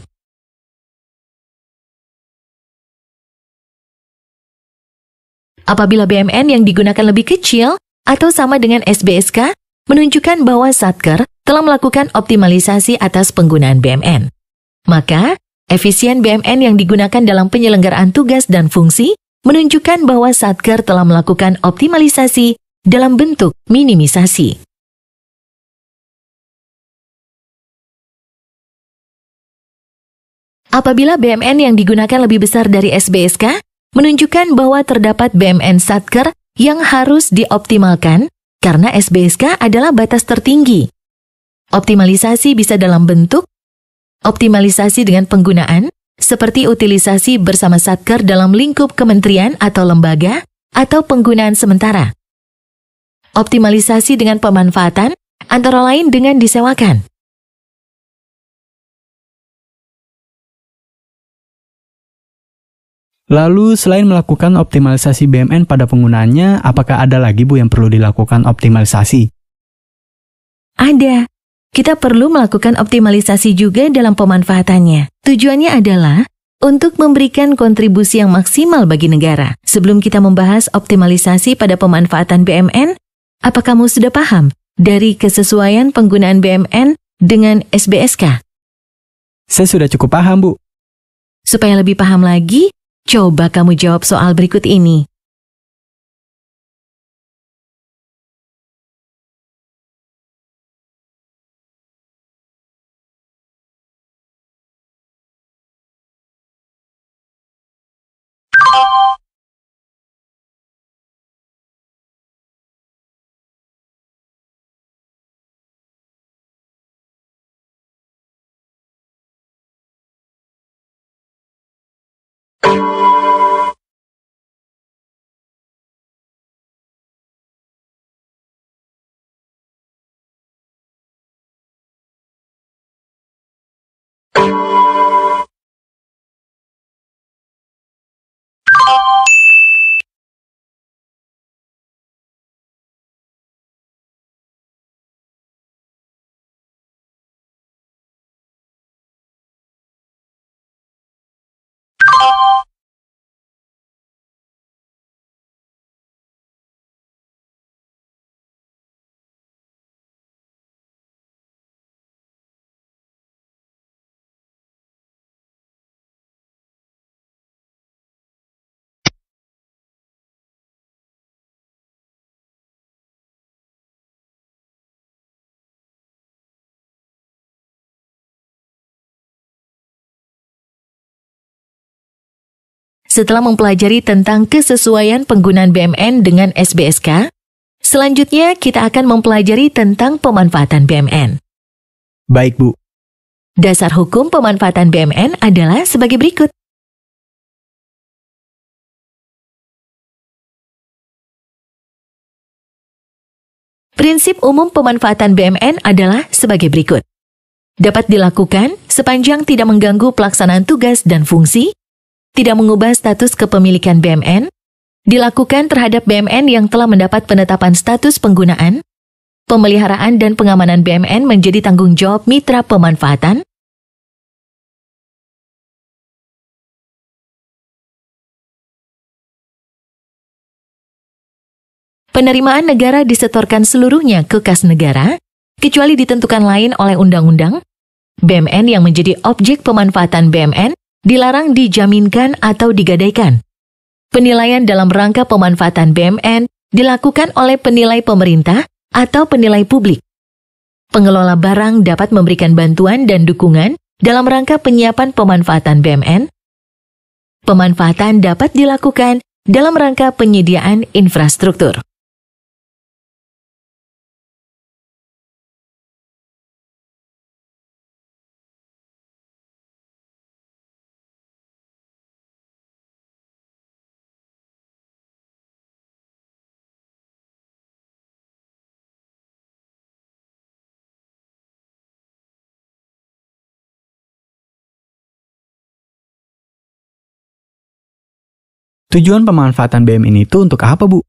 Apabila BMN yang digunakan lebih kecil atau sama dengan SBSK, menunjukkan bahwa Satker telah melakukan optimalisasi atas penggunaan BMN. Maka, efisien BMN yang digunakan dalam penyelenggaraan tugas dan fungsi menunjukkan bahwa Satker telah melakukan optimalisasi dalam bentuk minimisasi. Apabila BMN yang digunakan lebih besar dari SBSK, menunjukkan bahwa terdapat BMN Satker yang harus dioptimalkan karena SBSK adalah batas tertinggi. Optimalisasi bisa dalam bentuk optimalisasi dengan penggunaan seperti utilisasi bersama Satker dalam lingkup kementerian atau lembaga, atau penggunaan sementara. Optimalisasi dengan pemanfaatan, antara lain dengan disewakan. Lalu, selain melakukan optimalisasi BMN pada penggunaannya, apakah ada lagi Bu yang perlu dilakukan optimalisasi? Ada kita perlu melakukan optimalisasi juga dalam pemanfaatannya. Tujuannya adalah untuk memberikan kontribusi yang maksimal bagi negara. Sebelum kita membahas optimalisasi pada pemanfaatan BMN, apa kamu sudah paham dari kesesuaian penggunaan BMN dengan SBSK? Saya sudah cukup paham, Bu. Supaya lebih paham lagi, coba kamu jawab soal berikut ini. Thank you. setelah mempelajari tentang kesesuaian penggunaan BMN dengan SBSK, selanjutnya kita akan mempelajari tentang pemanfaatan BMN. Baik, Bu. Dasar hukum pemanfaatan BMN adalah sebagai berikut. Prinsip umum pemanfaatan BMN adalah sebagai berikut. Dapat dilakukan sepanjang tidak mengganggu pelaksanaan tugas dan fungsi tidak mengubah status kepemilikan BMN, dilakukan terhadap BMN yang telah mendapat penetapan status penggunaan, pemeliharaan dan pengamanan BMN menjadi tanggung jawab mitra pemanfaatan, penerimaan negara disetorkan seluruhnya ke kas negara, kecuali ditentukan lain oleh undang-undang, BMN yang menjadi objek pemanfaatan BMN dilarang dijaminkan atau digadaikan. Penilaian dalam rangka pemanfaatan BMN dilakukan oleh penilai pemerintah atau penilai publik. Pengelola barang dapat memberikan bantuan dan dukungan dalam rangka penyiapan pemanfaatan BMN. Pemanfaatan dapat dilakukan dalam rangka penyediaan infrastruktur. Tujuan pemanfaatan BMN itu untuk apa, Bu?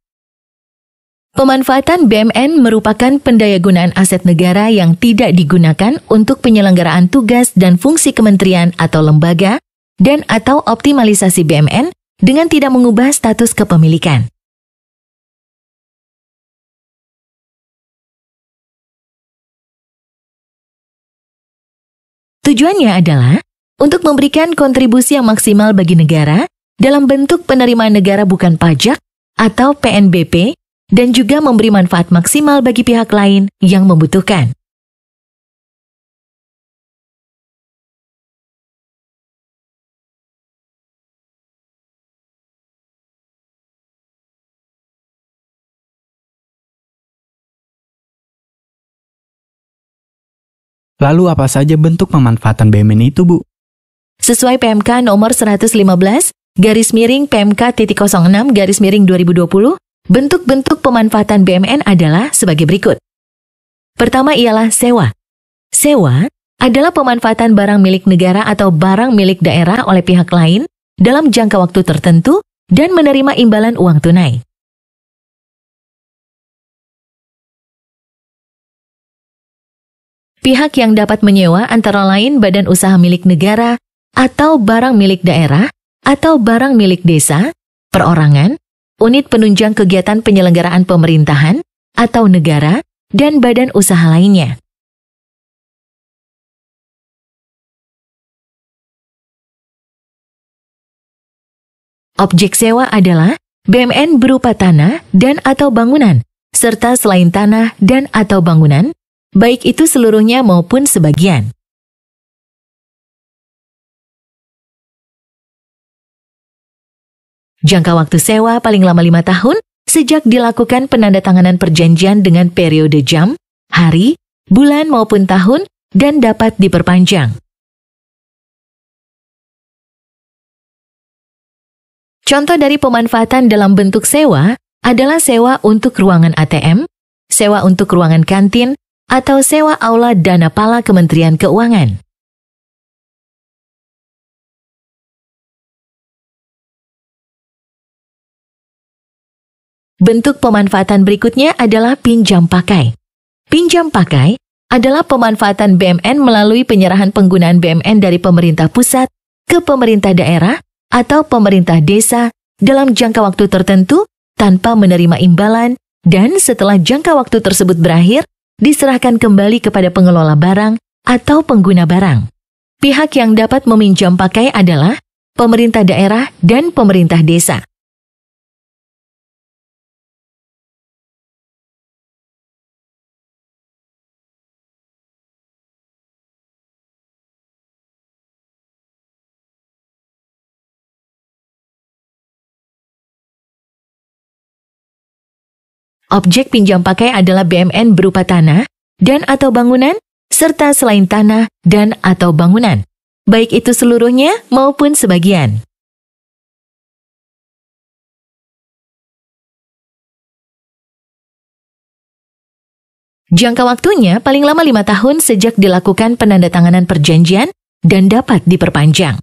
Pemanfaatan BMN merupakan pendayagunaan aset negara yang tidak digunakan untuk penyelenggaraan tugas dan fungsi kementerian atau lembaga dan atau optimalisasi BMN dengan tidak mengubah status kepemilikan. Tujuannya adalah untuk memberikan kontribusi yang maksimal bagi negara dalam bentuk penerimaan negara bukan pajak atau PNBP dan juga memberi manfaat maksimal bagi pihak lain yang membutuhkan. Lalu apa saja bentuk pemanfaatan BUMN itu, Bu? Sesuai PMK nomor 115 garis miring PMK garis miring 2020, bentuk-bentuk pemanfaatan BMN adalah sebagai berikut. Pertama ialah sewa. Sewa adalah pemanfaatan barang milik negara atau barang milik daerah oleh pihak lain dalam jangka waktu tertentu dan menerima imbalan uang tunai. Pihak yang dapat menyewa antara lain badan usaha milik negara atau barang milik daerah atau barang milik desa, perorangan, unit penunjang kegiatan penyelenggaraan pemerintahan atau negara, dan badan usaha lainnya. Objek sewa adalah BMN berupa tanah dan atau bangunan, serta selain tanah dan atau bangunan, baik itu seluruhnya maupun sebagian. Jangka waktu sewa paling lama lima tahun sejak dilakukan penandatanganan perjanjian dengan periode jam, hari, bulan maupun tahun dan dapat diperpanjang. Contoh dari pemanfaatan dalam bentuk sewa adalah sewa untuk ruangan ATM, sewa untuk ruangan kantin, atau sewa aula dana pala Kementerian Keuangan. Bentuk pemanfaatan berikutnya adalah pinjam pakai. Pinjam pakai adalah pemanfaatan BMN melalui penyerahan penggunaan BMN dari pemerintah pusat ke pemerintah daerah atau pemerintah desa dalam jangka waktu tertentu tanpa menerima imbalan dan setelah jangka waktu tersebut berakhir diserahkan kembali kepada pengelola barang atau pengguna barang. Pihak yang dapat meminjam pakai adalah pemerintah daerah dan pemerintah desa. Objek pinjam pakai adalah BMN berupa tanah dan atau bangunan, serta selain tanah dan atau bangunan, baik itu seluruhnya maupun sebagian. Jangka waktunya paling lama lima tahun sejak dilakukan penandatanganan perjanjian dan dapat diperpanjang.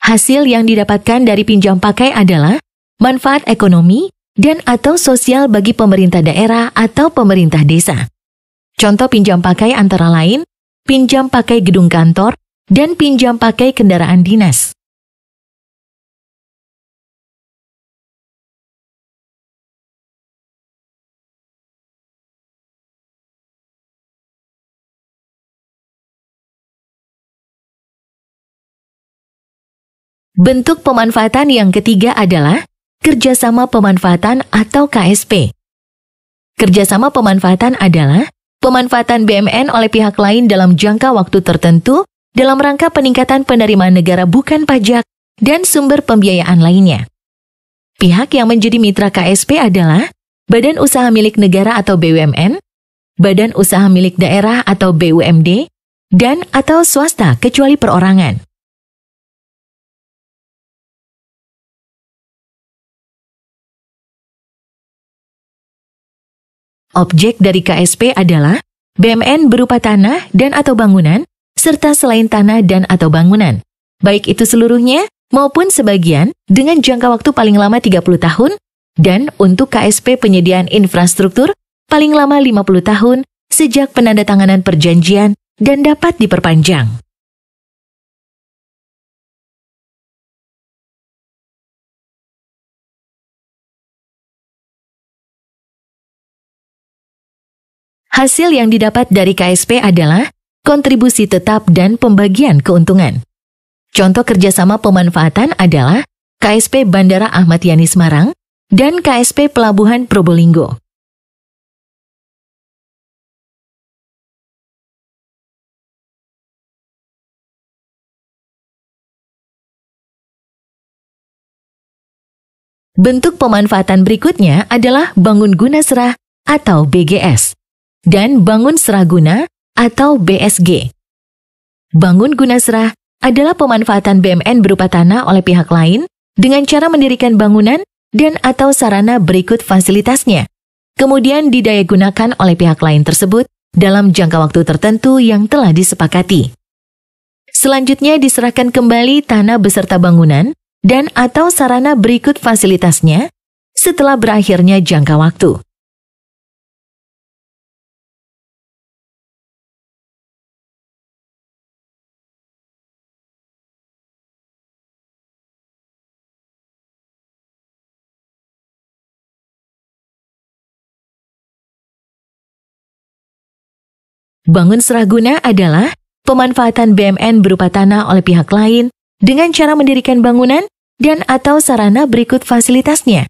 Hasil yang didapatkan dari pinjam pakai adalah manfaat ekonomi, dan atau sosial bagi pemerintah daerah atau pemerintah desa. Contoh pinjam pakai antara lain, pinjam pakai gedung kantor, dan pinjam pakai kendaraan dinas. Bentuk pemanfaatan yang ketiga adalah kerjasama pemanfaatan atau KSP. Kerjasama pemanfaatan adalah pemanfaatan BMN oleh pihak lain dalam jangka waktu tertentu dalam rangka peningkatan penerimaan negara bukan pajak dan sumber pembiayaan lainnya. Pihak yang menjadi mitra KSP adalah Badan Usaha Milik Negara atau BUMN, Badan Usaha Milik Daerah atau BUMD, dan atau swasta kecuali perorangan. Objek dari KSP adalah BMN berupa tanah dan atau bangunan, serta selain tanah dan atau bangunan, baik itu seluruhnya maupun sebagian dengan jangka waktu paling lama 30 tahun, dan untuk KSP penyediaan infrastruktur paling lama 50 tahun sejak penandatanganan perjanjian dan dapat diperpanjang. Hasil yang didapat dari KSP adalah kontribusi tetap dan pembagian keuntungan. Contoh kerjasama pemanfaatan adalah KSP Bandara Ahmad Yani Semarang dan KSP Pelabuhan Probolinggo. Bentuk pemanfaatan berikutnya adalah bangun guna serah atau BGS dan Bangun Seraguna atau BSG. Bangun Guna Serah adalah pemanfaatan BMN berupa tanah oleh pihak lain dengan cara mendirikan bangunan dan atau sarana berikut fasilitasnya. Kemudian didaya gunakan oleh pihak lain tersebut dalam jangka waktu tertentu yang telah disepakati. Selanjutnya diserahkan kembali tanah beserta bangunan dan atau sarana berikut fasilitasnya setelah berakhirnya jangka waktu. Bangun seraguna adalah pemanfaatan BMN berupa tanah oleh pihak lain dengan cara mendirikan bangunan dan atau sarana berikut fasilitasnya.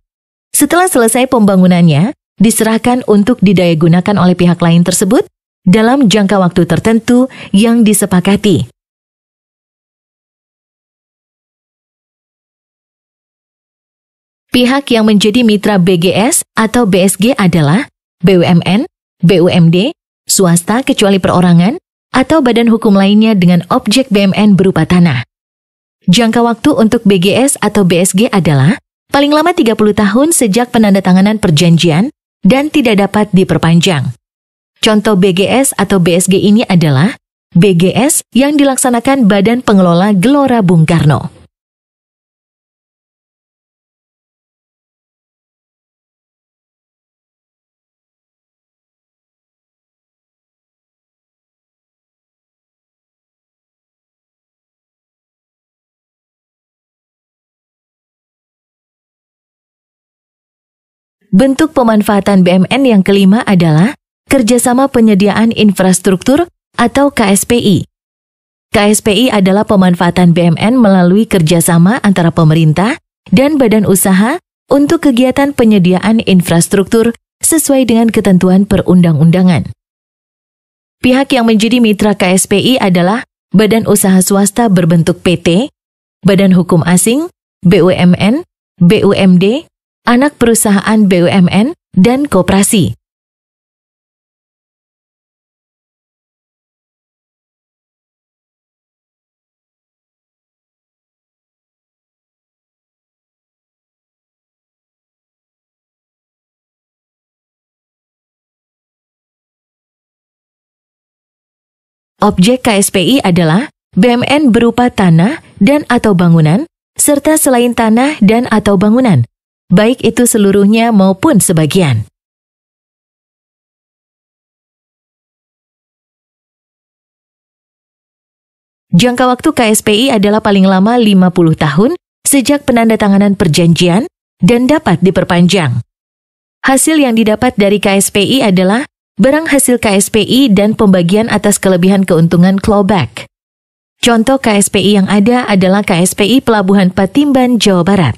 Setelah selesai pembangunannya, diserahkan untuk didayagunakan oleh pihak lain tersebut dalam jangka waktu tertentu yang disepakati. Pihak yang menjadi mitra BGS atau BSG adalah BUMN, BUMD, swasta kecuali perorangan, atau badan hukum lainnya dengan objek BMN berupa tanah. Jangka waktu untuk BGS atau BSG adalah paling lama 30 tahun sejak penandatanganan perjanjian dan tidak dapat diperpanjang. Contoh BGS atau BSG ini adalah BGS yang dilaksanakan Badan Pengelola Gelora Bung Karno. Bentuk pemanfaatan BMN yang kelima adalah kerjasama penyediaan infrastruktur atau KSPI. KSPI adalah pemanfaatan BMN melalui kerjasama antara pemerintah dan badan usaha untuk kegiatan penyediaan infrastruktur sesuai dengan ketentuan perundang-undangan. Pihak yang menjadi mitra KSPI adalah badan usaha swasta berbentuk PT, badan hukum asing, BUMN, BUMD, anak perusahaan BUMN, dan koperasi. Objek KSPI adalah BMN berupa tanah dan atau bangunan, serta selain tanah dan atau bangunan, baik itu seluruhnya maupun sebagian. Jangka waktu KSPI adalah paling lama 50 tahun sejak penandatanganan perjanjian dan dapat diperpanjang. Hasil yang didapat dari KSPI adalah barang hasil KSPI dan pembagian atas kelebihan keuntungan clawback. Contoh KSPI yang ada adalah KSPI Pelabuhan Patimban, Jawa Barat.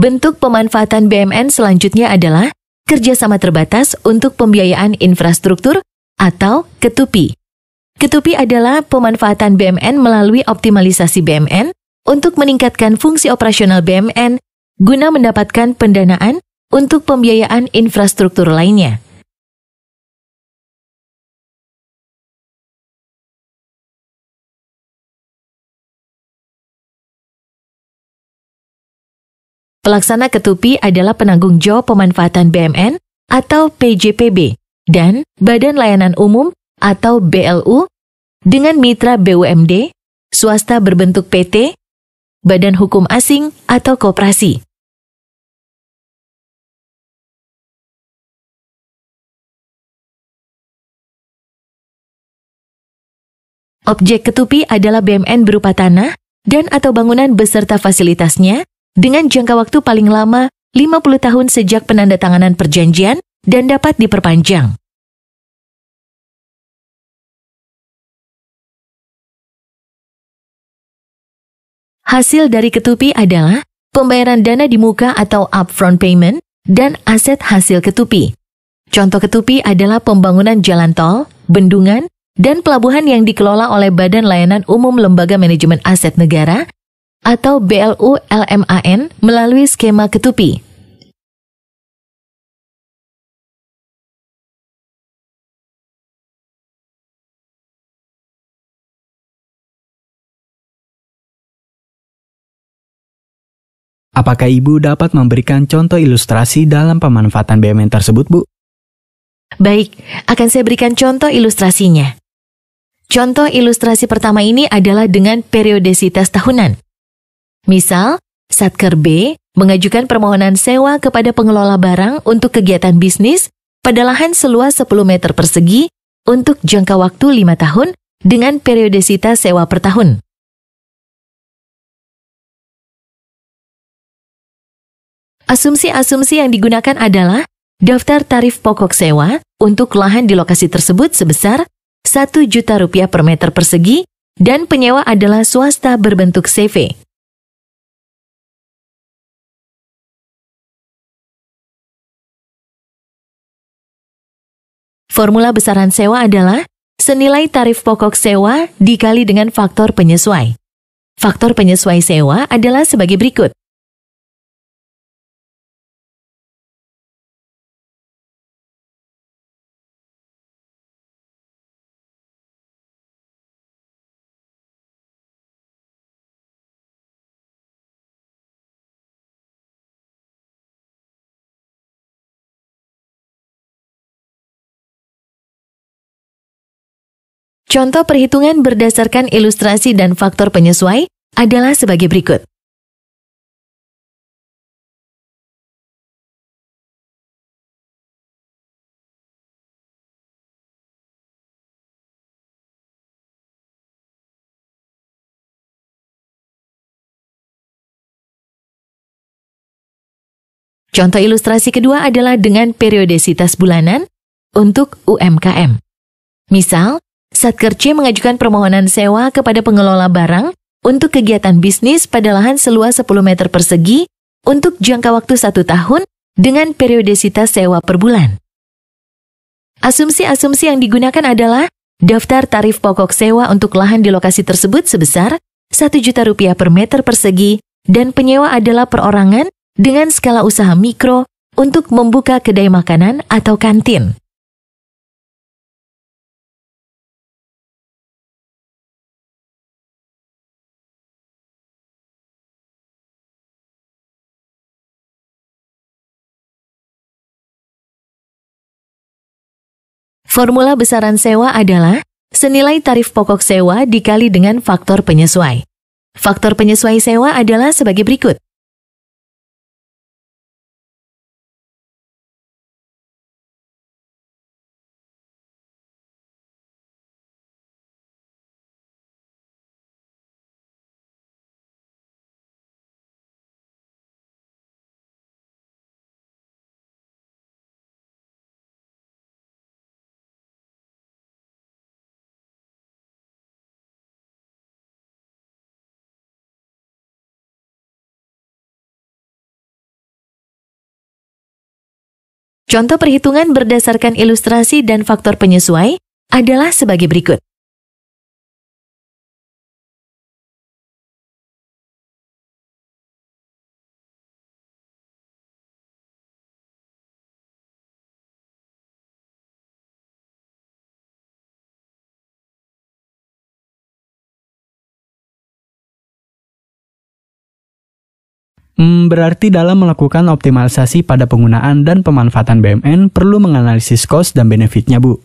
Bentuk pemanfaatan BMN selanjutnya adalah kerjasama terbatas untuk pembiayaan infrastruktur atau ketupi. Ketupi adalah pemanfaatan BMN melalui optimalisasi BMN untuk meningkatkan fungsi operasional BMN guna mendapatkan pendanaan untuk pembiayaan infrastruktur lainnya. Pelaksana Ketupi adalah penanggung jawab pemanfaatan BMN atau PJPB dan Badan Layanan Umum atau BLU dengan mitra BUMD, swasta berbentuk PT, badan hukum asing atau kooperasi. Objek ketupi adalah BMN berupa tanah dan atau bangunan beserta fasilitasnya, dengan jangka waktu paling lama 50 tahun sejak penandatanganan perjanjian dan dapat diperpanjang. Hasil dari ketupi adalah pembayaran dana di muka atau upfront payment dan aset hasil ketupi. Contoh ketupi adalah pembangunan jalan tol, bendungan, dan pelabuhan yang dikelola oleh Badan Layanan Umum Lembaga Manajemen Aset Negara atau BLU LMAN melalui skema ketupi. Apakah Ibu dapat memberikan contoh ilustrasi dalam pemanfaatan BMN tersebut, Bu? Baik, akan saya berikan contoh ilustrasinya. Contoh ilustrasi pertama ini adalah dengan periodisitas tahunan. Misal, Satker B mengajukan permohonan sewa kepada pengelola barang untuk kegiatan bisnis pada lahan seluas 10 meter persegi untuk jangka waktu 5 tahun dengan periodisitas sewa per tahun. Asumsi-asumsi yang digunakan adalah daftar tarif pokok sewa untuk lahan di lokasi tersebut sebesar 1 juta rupiah per meter persegi dan penyewa adalah swasta berbentuk CV. Formula besaran sewa adalah senilai tarif pokok sewa dikali dengan faktor penyesuai. Faktor penyesuai sewa adalah sebagai berikut. Contoh perhitungan berdasarkan ilustrasi dan faktor penyesuai adalah sebagai berikut. Contoh ilustrasi kedua adalah dengan periodisitas bulanan untuk UMKM. Misal, Satkerci mengajukan permohonan sewa kepada pengelola barang untuk kegiatan bisnis pada lahan seluas 10 meter persegi untuk jangka waktu satu tahun dengan periodisitas sewa per bulan. Asumsi-asumsi yang digunakan adalah daftar tarif pokok sewa untuk lahan di lokasi tersebut sebesar 1 juta rupiah per meter persegi dan penyewa adalah perorangan dengan skala usaha mikro untuk membuka kedai makanan atau kantin. Formula besaran sewa adalah senilai tarif pokok sewa dikali dengan faktor penyesuai. Faktor penyesuai sewa adalah sebagai berikut. Contoh perhitungan berdasarkan ilustrasi dan faktor penyesuai adalah sebagai berikut. Hmm, berarti dalam melakukan optimalisasi pada penggunaan dan pemanfaatan BMN perlu menganalisis cost dan benefitnya, Bu.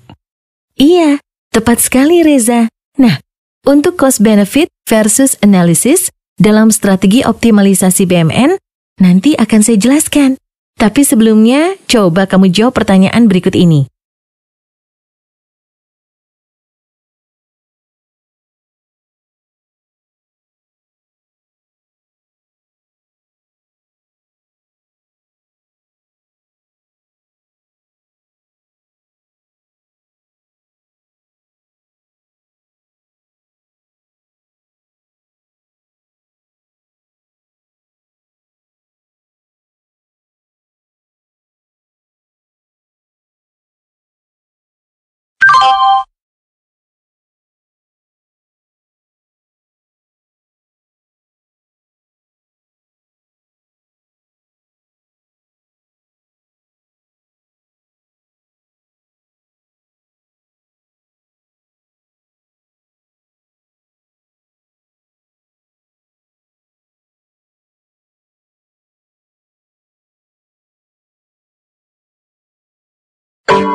Iya, tepat sekali Reza. Nah, untuk cost benefit versus analysis dalam strategi optimalisasi BMN nanti akan saya jelaskan. Tapi sebelumnya, coba kamu jawab pertanyaan berikut ini.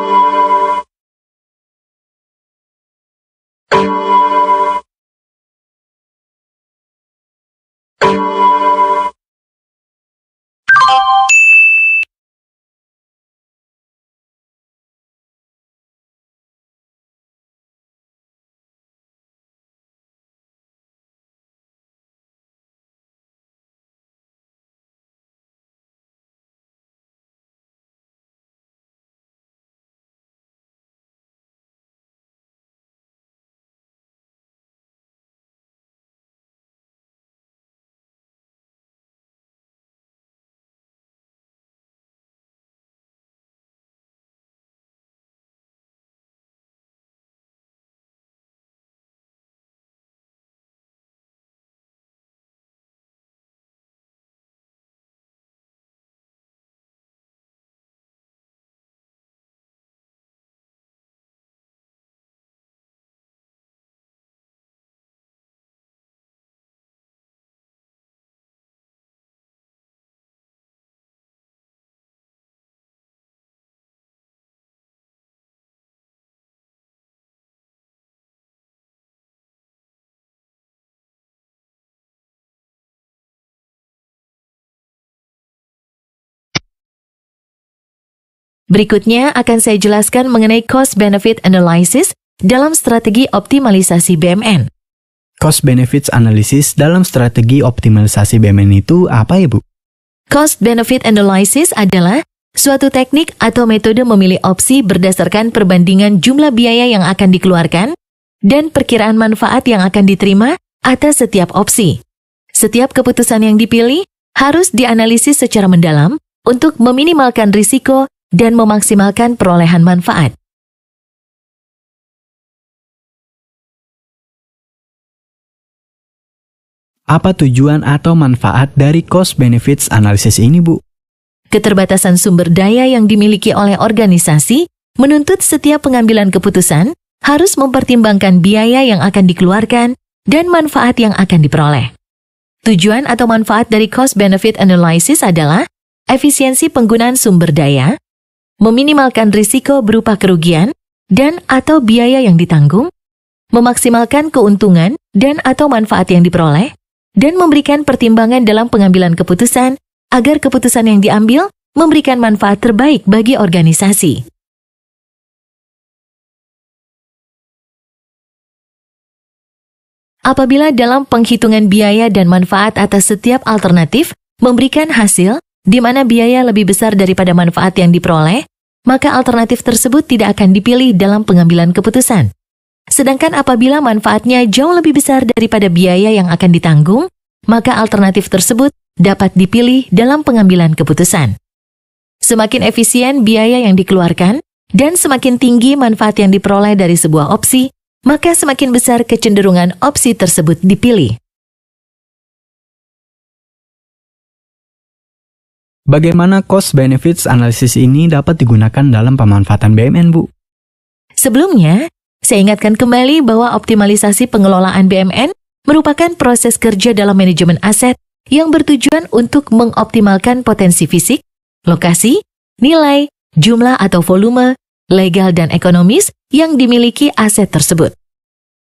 Thank you. Berikutnya akan saya jelaskan mengenai cost-benefit analysis dalam strategi optimalisasi BMN. Cost benefit analysis dalam strategi optimalisasi BMN itu apa ya, Bu? Cost benefit analysis adalah suatu teknik atau metode memilih opsi berdasarkan perbandingan jumlah biaya yang akan dikeluarkan dan perkiraan manfaat yang akan diterima atas setiap opsi. Setiap keputusan yang dipilih harus dianalisis secara mendalam untuk meminimalkan risiko dan memaksimalkan perolehan manfaat. Apa tujuan atau manfaat dari cost benefits analysis ini, Bu? Keterbatasan sumber daya yang dimiliki oleh organisasi menuntut setiap pengambilan keputusan harus mempertimbangkan biaya yang akan dikeluarkan dan manfaat yang akan diperoleh. Tujuan atau manfaat dari cost benefit analysis adalah efisiensi penggunaan sumber daya, meminimalkan risiko berupa kerugian dan atau biaya yang ditanggung, memaksimalkan keuntungan dan atau manfaat yang diperoleh, dan memberikan pertimbangan dalam pengambilan keputusan agar keputusan yang diambil memberikan manfaat terbaik bagi organisasi. Apabila dalam penghitungan biaya dan manfaat atas setiap alternatif memberikan hasil di mana biaya lebih besar daripada manfaat yang diperoleh, maka alternatif tersebut tidak akan dipilih dalam pengambilan keputusan. Sedangkan apabila manfaatnya jauh lebih besar daripada biaya yang akan ditanggung, maka alternatif tersebut dapat dipilih dalam pengambilan keputusan. Semakin efisien biaya yang dikeluarkan dan semakin tinggi manfaat yang diperoleh dari sebuah opsi, maka semakin besar kecenderungan opsi tersebut dipilih. Bagaimana cost benefits analisis ini dapat digunakan dalam pemanfaatan BMN, Bu? Sebelumnya, saya ingatkan kembali bahwa optimalisasi pengelolaan BMN merupakan proses kerja dalam manajemen aset yang bertujuan untuk mengoptimalkan potensi fisik, lokasi, nilai, jumlah atau volume, legal dan ekonomis yang dimiliki aset tersebut.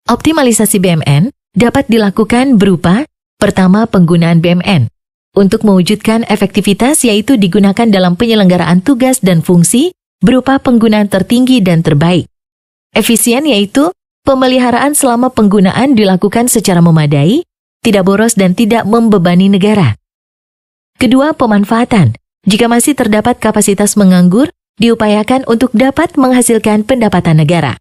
Optimalisasi BMN dapat dilakukan berupa pertama penggunaan BMN untuk mewujudkan efektivitas yaitu digunakan dalam penyelenggaraan tugas dan fungsi berupa penggunaan tertinggi dan terbaik. Efisien yaitu pemeliharaan selama penggunaan dilakukan secara memadai, tidak boros dan tidak membebani negara. Kedua, pemanfaatan. Jika masih terdapat kapasitas menganggur, diupayakan untuk dapat menghasilkan pendapatan negara.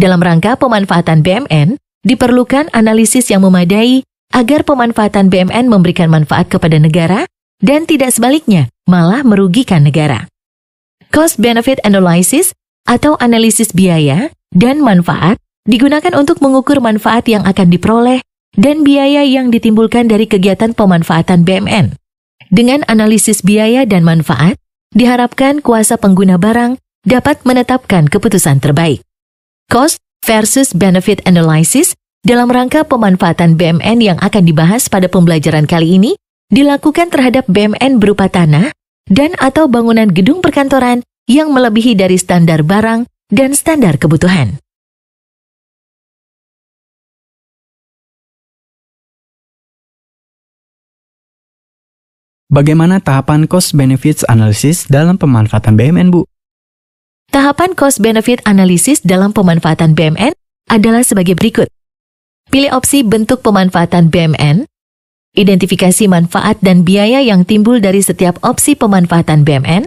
Dalam rangka pemanfaatan BMN, diperlukan analisis yang memadai agar pemanfaatan BMN memberikan manfaat kepada negara dan tidak sebaliknya, malah merugikan negara. Cost-benefit analysis atau analisis biaya dan manfaat digunakan untuk mengukur manfaat yang akan diperoleh dan biaya yang ditimbulkan dari kegiatan pemanfaatan BMN. Dengan analisis biaya dan manfaat, diharapkan kuasa pengguna barang dapat menetapkan keputusan terbaik. Cost versus Benefit Analysis dalam rangka pemanfaatan BMN yang akan dibahas pada pembelajaran kali ini dilakukan terhadap BMN berupa tanah dan atau bangunan gedung perkantoran yang melebihi dari standar barang dan standar kebutuhan. Bagaimana tahapan cost benefits analysis dalam pemanfaatan BMN, Bu? Tahapan cost benefit analysis dalam pemanfaatan BMN adalah sebagai berikut. Pilih opsi bentuk pemanfaatan BMN, identifikasi manfaat dan biaya yang timbul dari setiap opsi pemanfaatan BMN,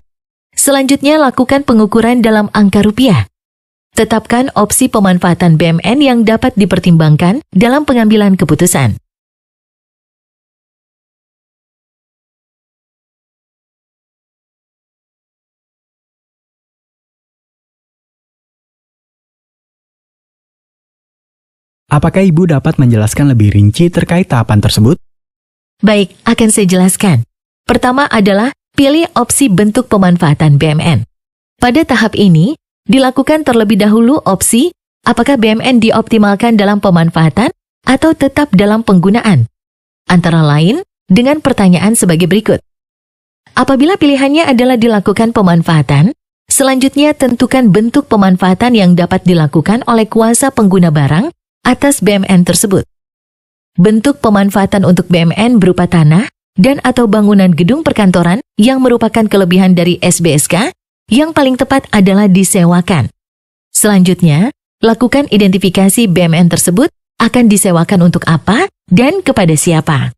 selanjutnya lakukan pengukuran dalam angka rupiah. Tetapkan opsi pemanfaatan BMN yang dapat dipertimbangkan dalam pengambilan keputusan. Apakah Ibu dapat menjelaskan lebih rinci terkait tahapan tersebut? Baik, akan saya jelaskan. Pertama adalah pilih opsi bentuk pemanfaatan BMN. Pada tahap ini, dilakukan terlebih dahulu opsi apakah BMN dioptimalkan dalam pemanfaatan atau tetap dalam penggunaan. Antara lain, dengan pertanyaan sebagai berikut. Apabila pilihannya adalah dilakukan pemanfaatan, selanjutnya tentukan bentuk pemanfaatan yang dapat dilakukan oleh kuasa pengguna barang atas BMN tersebut. Bentuk pemanfaatan untuk BMN berupa tanah dan atau bangunan gedung perkantoran yang merupakan kelebihan dari SBSK yang paling tepat adalah disewakan. Selanjutnya, lakukan identifikasi BMN tersebut akan disewakan untuk apa dan kepada siapa.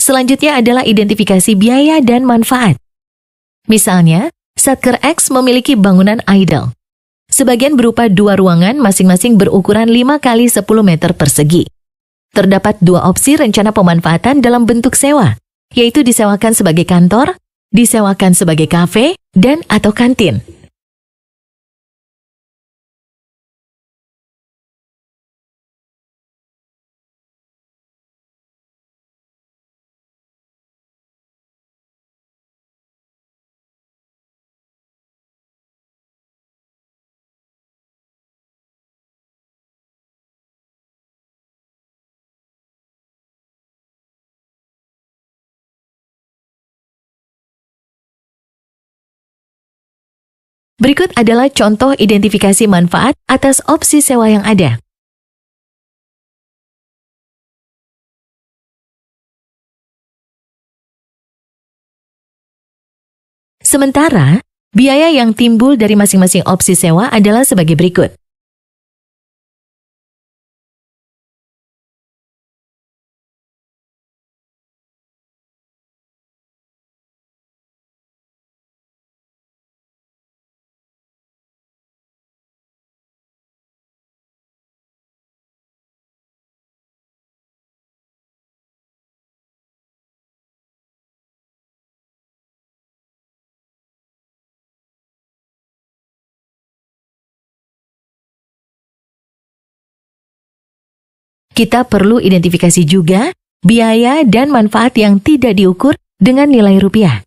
Selanjutnya adalah identifikasi biaya dan manfaat. Misalnya, Sucker X memiliki bangunan idol. Sebagian berupa dua ruangan masing-masing berukuran 5 kali 10 meter persegi. Terdapat dua opsi rencana pemanfaatan dalam bentuk sewa, yaitu disewakan sebagai kantor, disewakan sebagai kafe, dan atau kantin. Berikut adalah contoh identifikasi manfaat atas opsi sewa yang ada. Sementara, biaya yang timbul dari masing-masing opsi sewa adalah sebagai berikut. Kita perlu identifikasi juga biaya dan manfaat yang tidak diukur dengan nilai rupiah.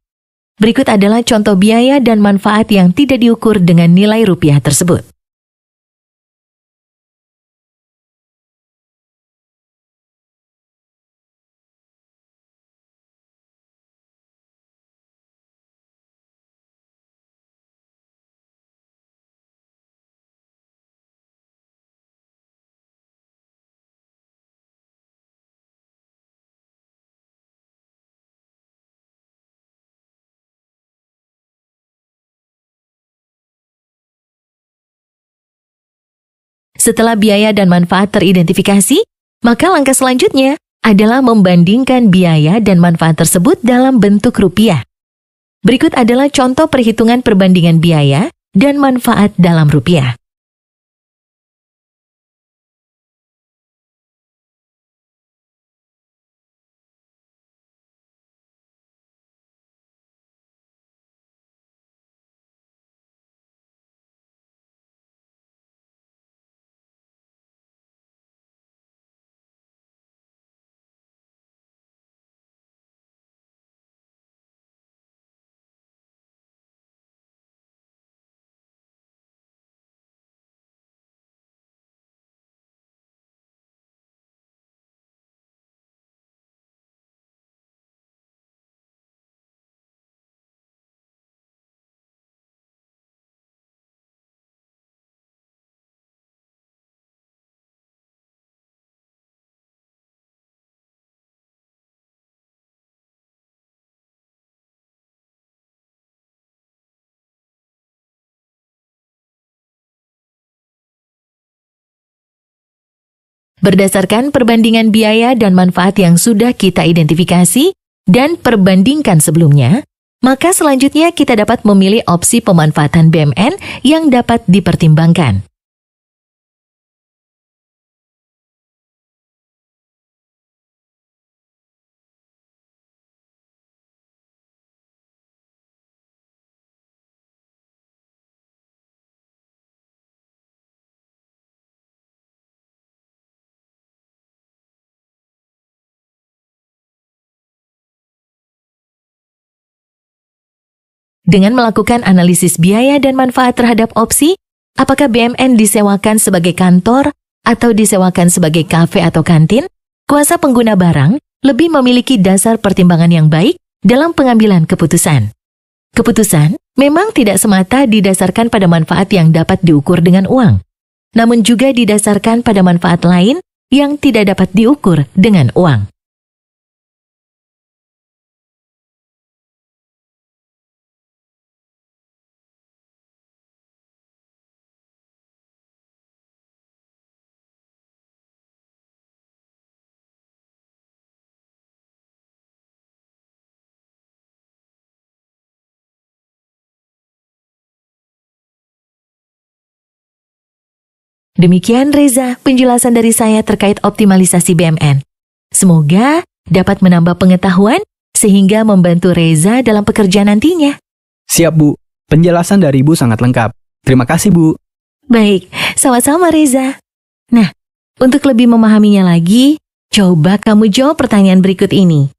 Berikut adalah contoh biaya dan manfaat yang tidak diukur dengan nilai rupiah tersebut. Setelah biaya dan manfaat teridentifikasi, maka langkah selanjutnya adalah membandingkan biaya dan manfaat tersebut dalam bentuk rupiah. Berikut adalah contoh perhitungan perbandingan biaya dan manfaat dalam rupiah. berdasarkan perbandingan biaya dan manfaat yang sudah kita identifikasi dan perbandingkan sebelumnya, maka selanjutnya kita dapat memilih opsi pemanfaatan BMN yang dapat dipertimbangkan. Dengan melakukan analisis biaya dan manfaat terhadap opsi, apakah BMN disewakan sebagai kantor atau disewakan sebagai kafe atau kantin, kuasa pengguna barang lebih memiliki dasar pertimbangan yang baik dalam pengambilan keputusan. Keputusan memang tidak semata didasarkan pada manfaat yang dapat diukur dengan uang, namun juga didasarkan pada manfaat lain yang tidak dapat diukur dengan uang. Demikian Reza penjelasan dari saya terkait optimalisasi BMN. Semoga dapat menambah pengetahuan sehingga membantu Reza dalam pekerjaan nantinya. Siap Bu, penjelasan dari Ibu sangat lengkap. Terima kasih Bu. Baik, sama-sama Reza. Nah, untuk lebih memahaminya lagi, coba kamu jawab pertanyaan berikut ini.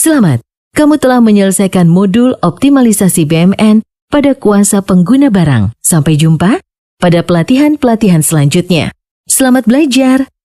Selamat, kamu telah menyelesaikan modul optimalisasi BMN pada kuasa pengguna barang. Sampai jumpa pada pelatihan-pelatihan selanjutnya. Selamat belajar!